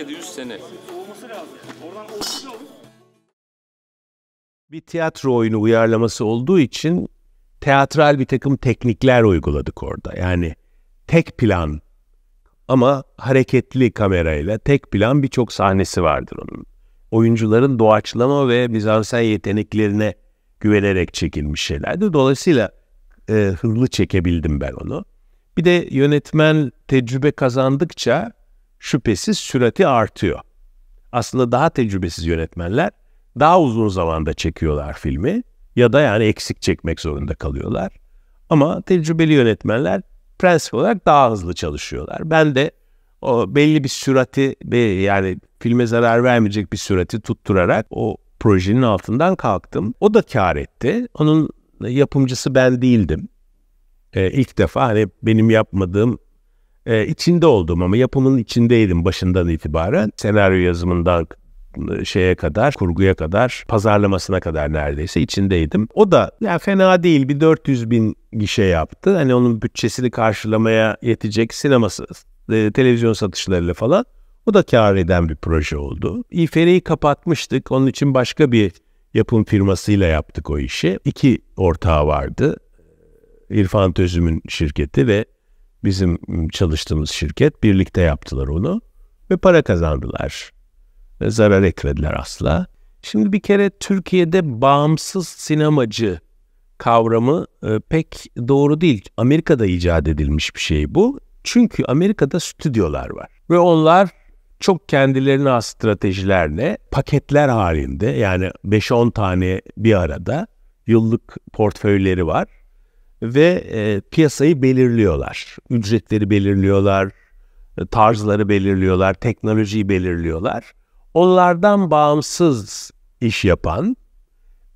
700 sene. Olması lazım. Oradan Bir tiyatro oyunu uyarlaması olduğu için teatral bir takım teknikler uyguladık orada. Yani tek plan ama hareketli kamerayla tek plan birçok sahnesi vardır onun. Oyuncuların doğaçlama ve Bizansen yeteneklerine güvenerek çekilmiş şeylerdi. Dolayısıyla e, hızlı çekebildim ben onu. Bir de yönetmen tecrübe kazandıkça şüphesiz sürati artıyor. Aslında daha tecrübesiz yönetmenler daha uzun zamanda çekiyorlar filmi ya da yani eksik çekmek zorunda kalıyorlar. Ama tecrübeli yönetmenler prensip olarak daha hızlı çalışıyorlar. Ben de o belli bir sürati yani filme zarar vermeyecek bir sürati tutturarak o projenin altından kalktım. O da kar etti. Onun yapımcısı ben değildim. Ee, ilk defa hani benim yapmadığım e, içinde oldum ama yapımın içindeydim başından itibaren. Senaryo yazımından e, şeye kadar, kurguya kadar, pazarlamasına kadar neredeyse içindeydim. O da ya fena değil bir 400 bin gişe yaptı. Hani onun bütçesini karşılamaya yetecek sineması, e, televizyon satışlarıyla falan. O da kar eden bir proje oldu. İFR'yi kapatmıştık. Onun için başka bir yapım firmasıyla yaptık o işi. İki ortağı vardı. İrfan Tözüm'ün şirketi ve bizim çalıştığımız şirket birlikte yaptılar onu ve para kazandılar. Ve zarar etmediler asla. Şimdi bir kere Türkiye'de bağımsız sinemacı kavramı e, pek doğru değil. Amerika'da icat edilmiş bir şey bu. Çünkü Amerika'da stüdyolar var ve onlar çok kendilerine has stratejilerle paketler halinde yani 5-10 tane bir arada yıllık portföyleri var ve e, piyasayı belirliyorlar. Ücretleri belirliyorlar, e, tarzları belirliyorlar, teknolojiyi belirliyorlar. Onlardan bağımsız iş yapan,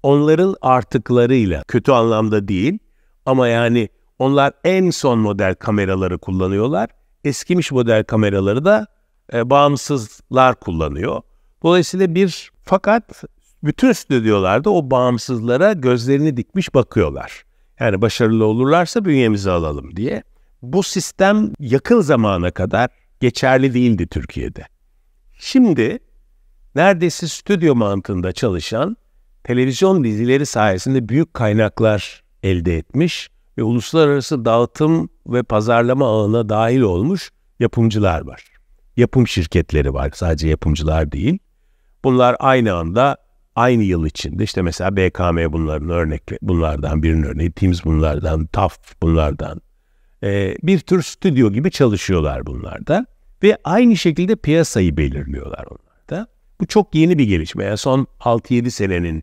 onların artıklarıyla, kötü anlamda değil ama yani onlar en son model kameraları kullanıyorlar. Eskimiş model kameraları da e, bağımsızlar kullanıyor. Dolayısıyla bir fakat bütün stüdyolarda o bağımsızlara gözlerini dikmiş bakıyorlar. Yani başarılı olurlarsa bünyemizi alalım diye. Bu sistem yakın zamana kadar geçerli değildi Türkiye'de. Şimdi neredeyse stüdyo mantığında çalışan televizyon dizileri sayesinde büyük kaynaklar elde etmiş ve uluslararası dağıtım ve pazarlama ağına dahil olmuş yapımcılar var. Yapım şirketleri var sadece yapımcılar değil. Bunlar aynı anda aynı yıl içinde işte mesela BKM bunların örnek, bunlardan birinin örneği, Teams bunlardan, TAF bunlardan e, bir tür stüdyo gibi çalışıyorlar bunlarda ve aynı şekilde piyasayı belirliyorlar onlarda. Bu çok yeni bir gelişme. Yani son 6-7 senenin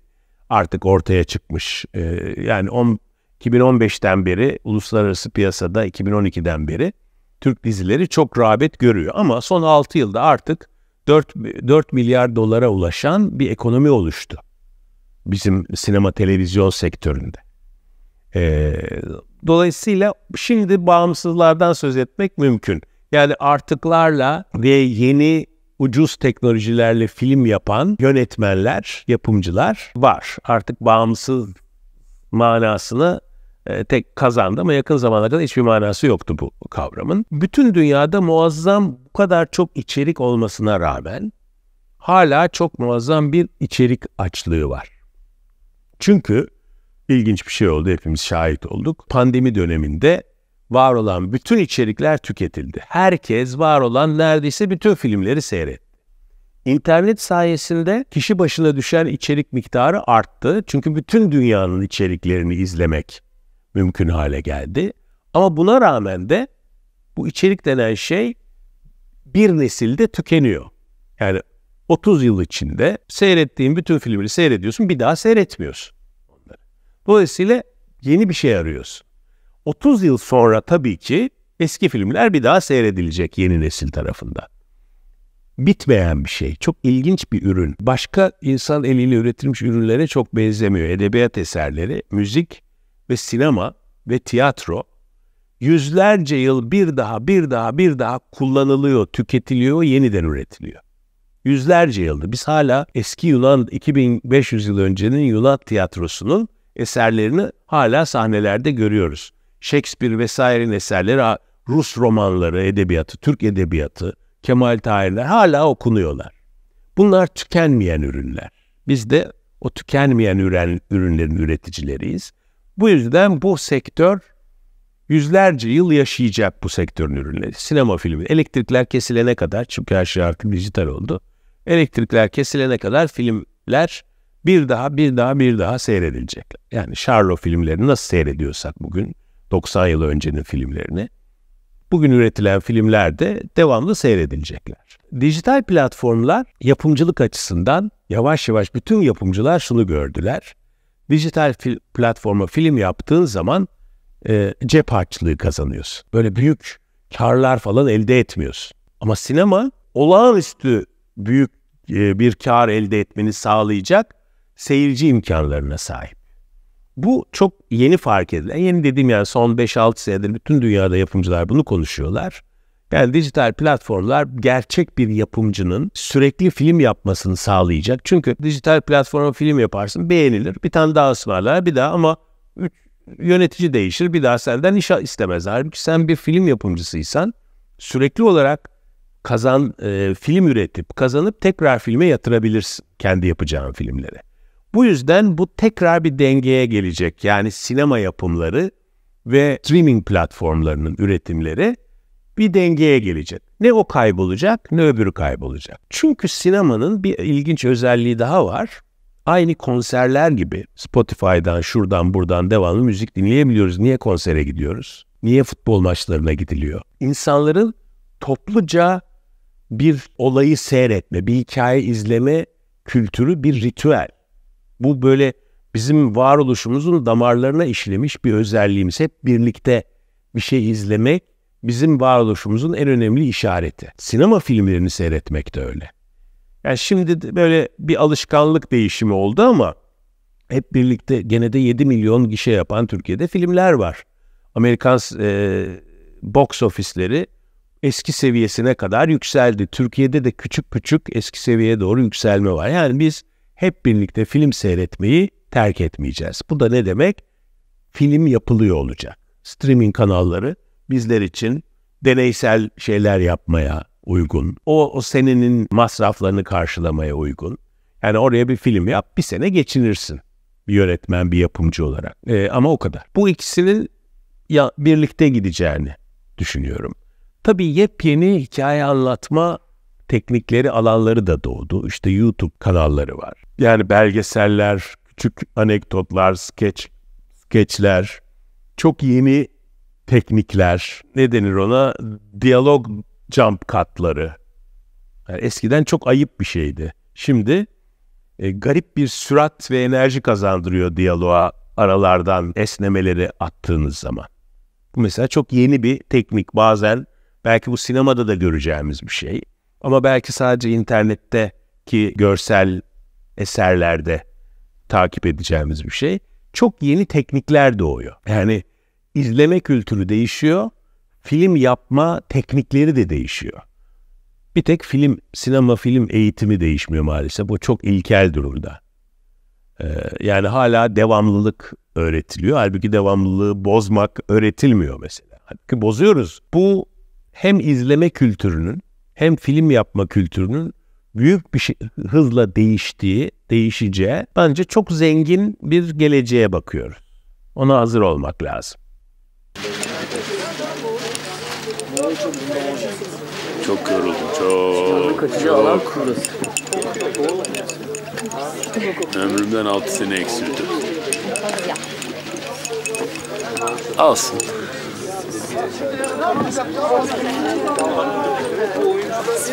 artık ortaya çıkmış. E, yani 10, 2015'ten beri uluslararası piyasada 2012'den beri Türk dizileri çok rağbet görüyor ama son 6 yılda artık 4, 4 milyar dolara ulaşan bir ekonomi oluştu. Bizim sinema televizyon sektöründe. Ee, dolayısıyla şimdi bağımsızlardan söz etmek mümkün. Yani artıklarla ve yeni ucuz teknolojilerle film yapan yönetmenler, yapımcılar var. Artık bağımsız manasını e, tek kazandı ama yakın zamana kadar hiçbir manası yoktu bu kavramın. Bütün dünyada muazzam bu kadar çok içerik olmasına rağmen hala çok muazzam bir içerik açlığı var. Çünkü ilginç bir şey oldu hepimiz şahit olduk. Pandemi döneminde var olan bütün içerikler tüketildi. Herkes var olan neredeyse bütün filmleri seyretti. İnternet sayesinde kişi başına düşen içerik miktarı arttı. Çünkü bütün dünyanın içeriklerini izlemek mümkün hale geldi. Ama buna rağmen de bu içerik denen şey bir nesilde tükeniyor. Yani 30 yıl içinde seyrettiğin bütün filmleri seyrediyorsun bir daha seyretmiyorsun. Onları. Dolayısıyla yeni bir şey arıyorsun. 30 yıl sonra tabii ki eski filmler bir daha seyredilecek yeni nesil tarafından. Bitmeyen bir şey. Çok ilginç bir ürün. Başka insan eliyle üretilmiş ürünlere çok benzemiyor. Edebiyat eserleri, müzik ve sinema ve tiyatro yüzlerce yıl bir daha bir daha bir daha kullanılıyor, tüketiliyor, yeniden üretiliyor. Yüzlerce yıldır biz hala eski Yunan 2500 yıl öncenin Yunan tiyatrosunun eserlerini hala sahnelerde görüyoruz. Shakespeare vesairenin eserleri, Rus romanları, edebiyatı, Türk edebiyatı, Kemal Tahirler hala okunuyorlar. Bunlar tükenmeyen ürünler. Biz de o tükenmeyen ürünlerin üreticileriyiz. Bu yüzden bu sektör yüzlerce yıl yaşayacak bu sektörün ürünleri. Sinema filmi elektrikler kesilene kadar çünkü her şey artık dijital oldu. Elektrikler kesilene kadar filmler bir daha bir daha bir daha seyredilecekler. Yani Charlo filmlerini nasıl seyrediyorsak bugün 90 yıl öncenin filmlerini bugün üretilen filmler de devamlı seyredilecekler. Dijital platformlar yapımcılık açısından yavaş yavaş bütün yapımcılar şunu gördüler dijital fil, platforma film yaptığın zaman e, cep harçlığı kazanıyorsun. Böyle büyük karlar falan elde etmiyorsun. Ama sinema olağanüstü büyük e, bir kar elde etmeni sağlayacak seyirci imkanlarına sahip. Bu çok yeni fark edilen, yeni dediğim yani son 5-6 senedir bütün dünyada yapımcılar bunu konuşuyorlar. Yani dijital platformlar gerçek bir yapımcının sürekli film yapmasını sağlayacak. Çünkü dijital platforma film yaparsın beğenilir. Bir tane daha ısmarlar bir daha ama yönetici değişir bir daha senden iş istemezler çünkü sen bir film yapımcısıysan sürekli olarak kazan e, film üretip kazanıp tekrar filme yatırabilirsin kendi yapacağın filmleri. Bu yüzden bu tekrar bir dengeye gelecek. Yani sinema yapımları ve streaming platformlarının üretimleri bir dengeye gelecek. Ne o kaybolacak ne öbürü kaybolacak. Çünkü sinemanın bir ilginç özelliği daha var. Aynı konserler gibi Spotify'dan şuradan buradan devamlı müzik dinleyebiliyoruz. Niye konsere gidiyoruz? Niye futbol maçlarına gidiliyor? İnsanların topluca bir olayı seyretme, bir hikaye izleme kültürü bir ritüel. Bu böyle bizim varoluşumuzun damarlarına işlemiş bir özelliğimiz. Hep birlikte bir şey izlemek bizim varoluşumuzun en önemli işareti. Sinema filmlerini seyretmek de öyle. Yani şimdi de böyle bir alışkanlık değişimi oldu ama hep birlikte gene de 7 milyon gişe yapan Türkiye'de filmler var. Amerikan e, box ofisleri eski seviyesine kadar yükseldi. Türkiye'de de küçük küçük eski seviyeye doğru yükselme var. Yani biz hep birlikte film seyretmeyi terk etmeyeceğiz. Bu da ne demek? Film yapılıyor olacak. Streaming kanalları bizler için deneysel şeyler yapmaya uygun. O, o senenin masraflarını karşılamaya uygun. Yani oraya bir film yap, bir sene geçinirsin bir yönetmen, bir yapımcı olarak. E, ama o kadar. Bu ikisinin ya birlikte gideceğini düşünüyorum. Tabii yepyeni hikaye anlatma teknikleri, alanları da doğdu. İşte YouTube kanalları var. Yani belgeseller, küçük anekdotlar, skeç, skeçler, çok yeni teknikler, ne denir ona? Diyalog jump katları. Yani eskiden çok ayıp bir şeydi. Şimdi e, garip bir sürat ve enerji kazandırıyor diyaloğa aralardan esnemeleri attığınız zaman. Bu mesela çok yeni bir teknik. Bazen belki bu sinemada da göreceğimiz bir şey. Ama belki sadece internetteki görsel eserlerde takip edeceğimiz bir şey. Çok yeni teknikler doğuyor. Yani izleme kültürü değişiyor. Film yapma teknikleri de değişiyor. Bir tek film, sinema film eğitimi değişmiyor maalesef. Bu çok ilkel durumda. Ee, yani hala devamlılık öğretiliyor. Halbuki devamlılığı bozmak öğretilmiyor mesela. Halbuki bozuyoruz. Bu hem izleme kültürünün hem film yapma kültürünün büyük bir şey, hızla değiştiği, değişeceği bence çok zengin bir geleceğe bakıyoruz. Ona hazır olmak lazım. Çok yoruldum, çok. çok. Ömrümden 6 sene eksildi. Alsın. Bu oyuncular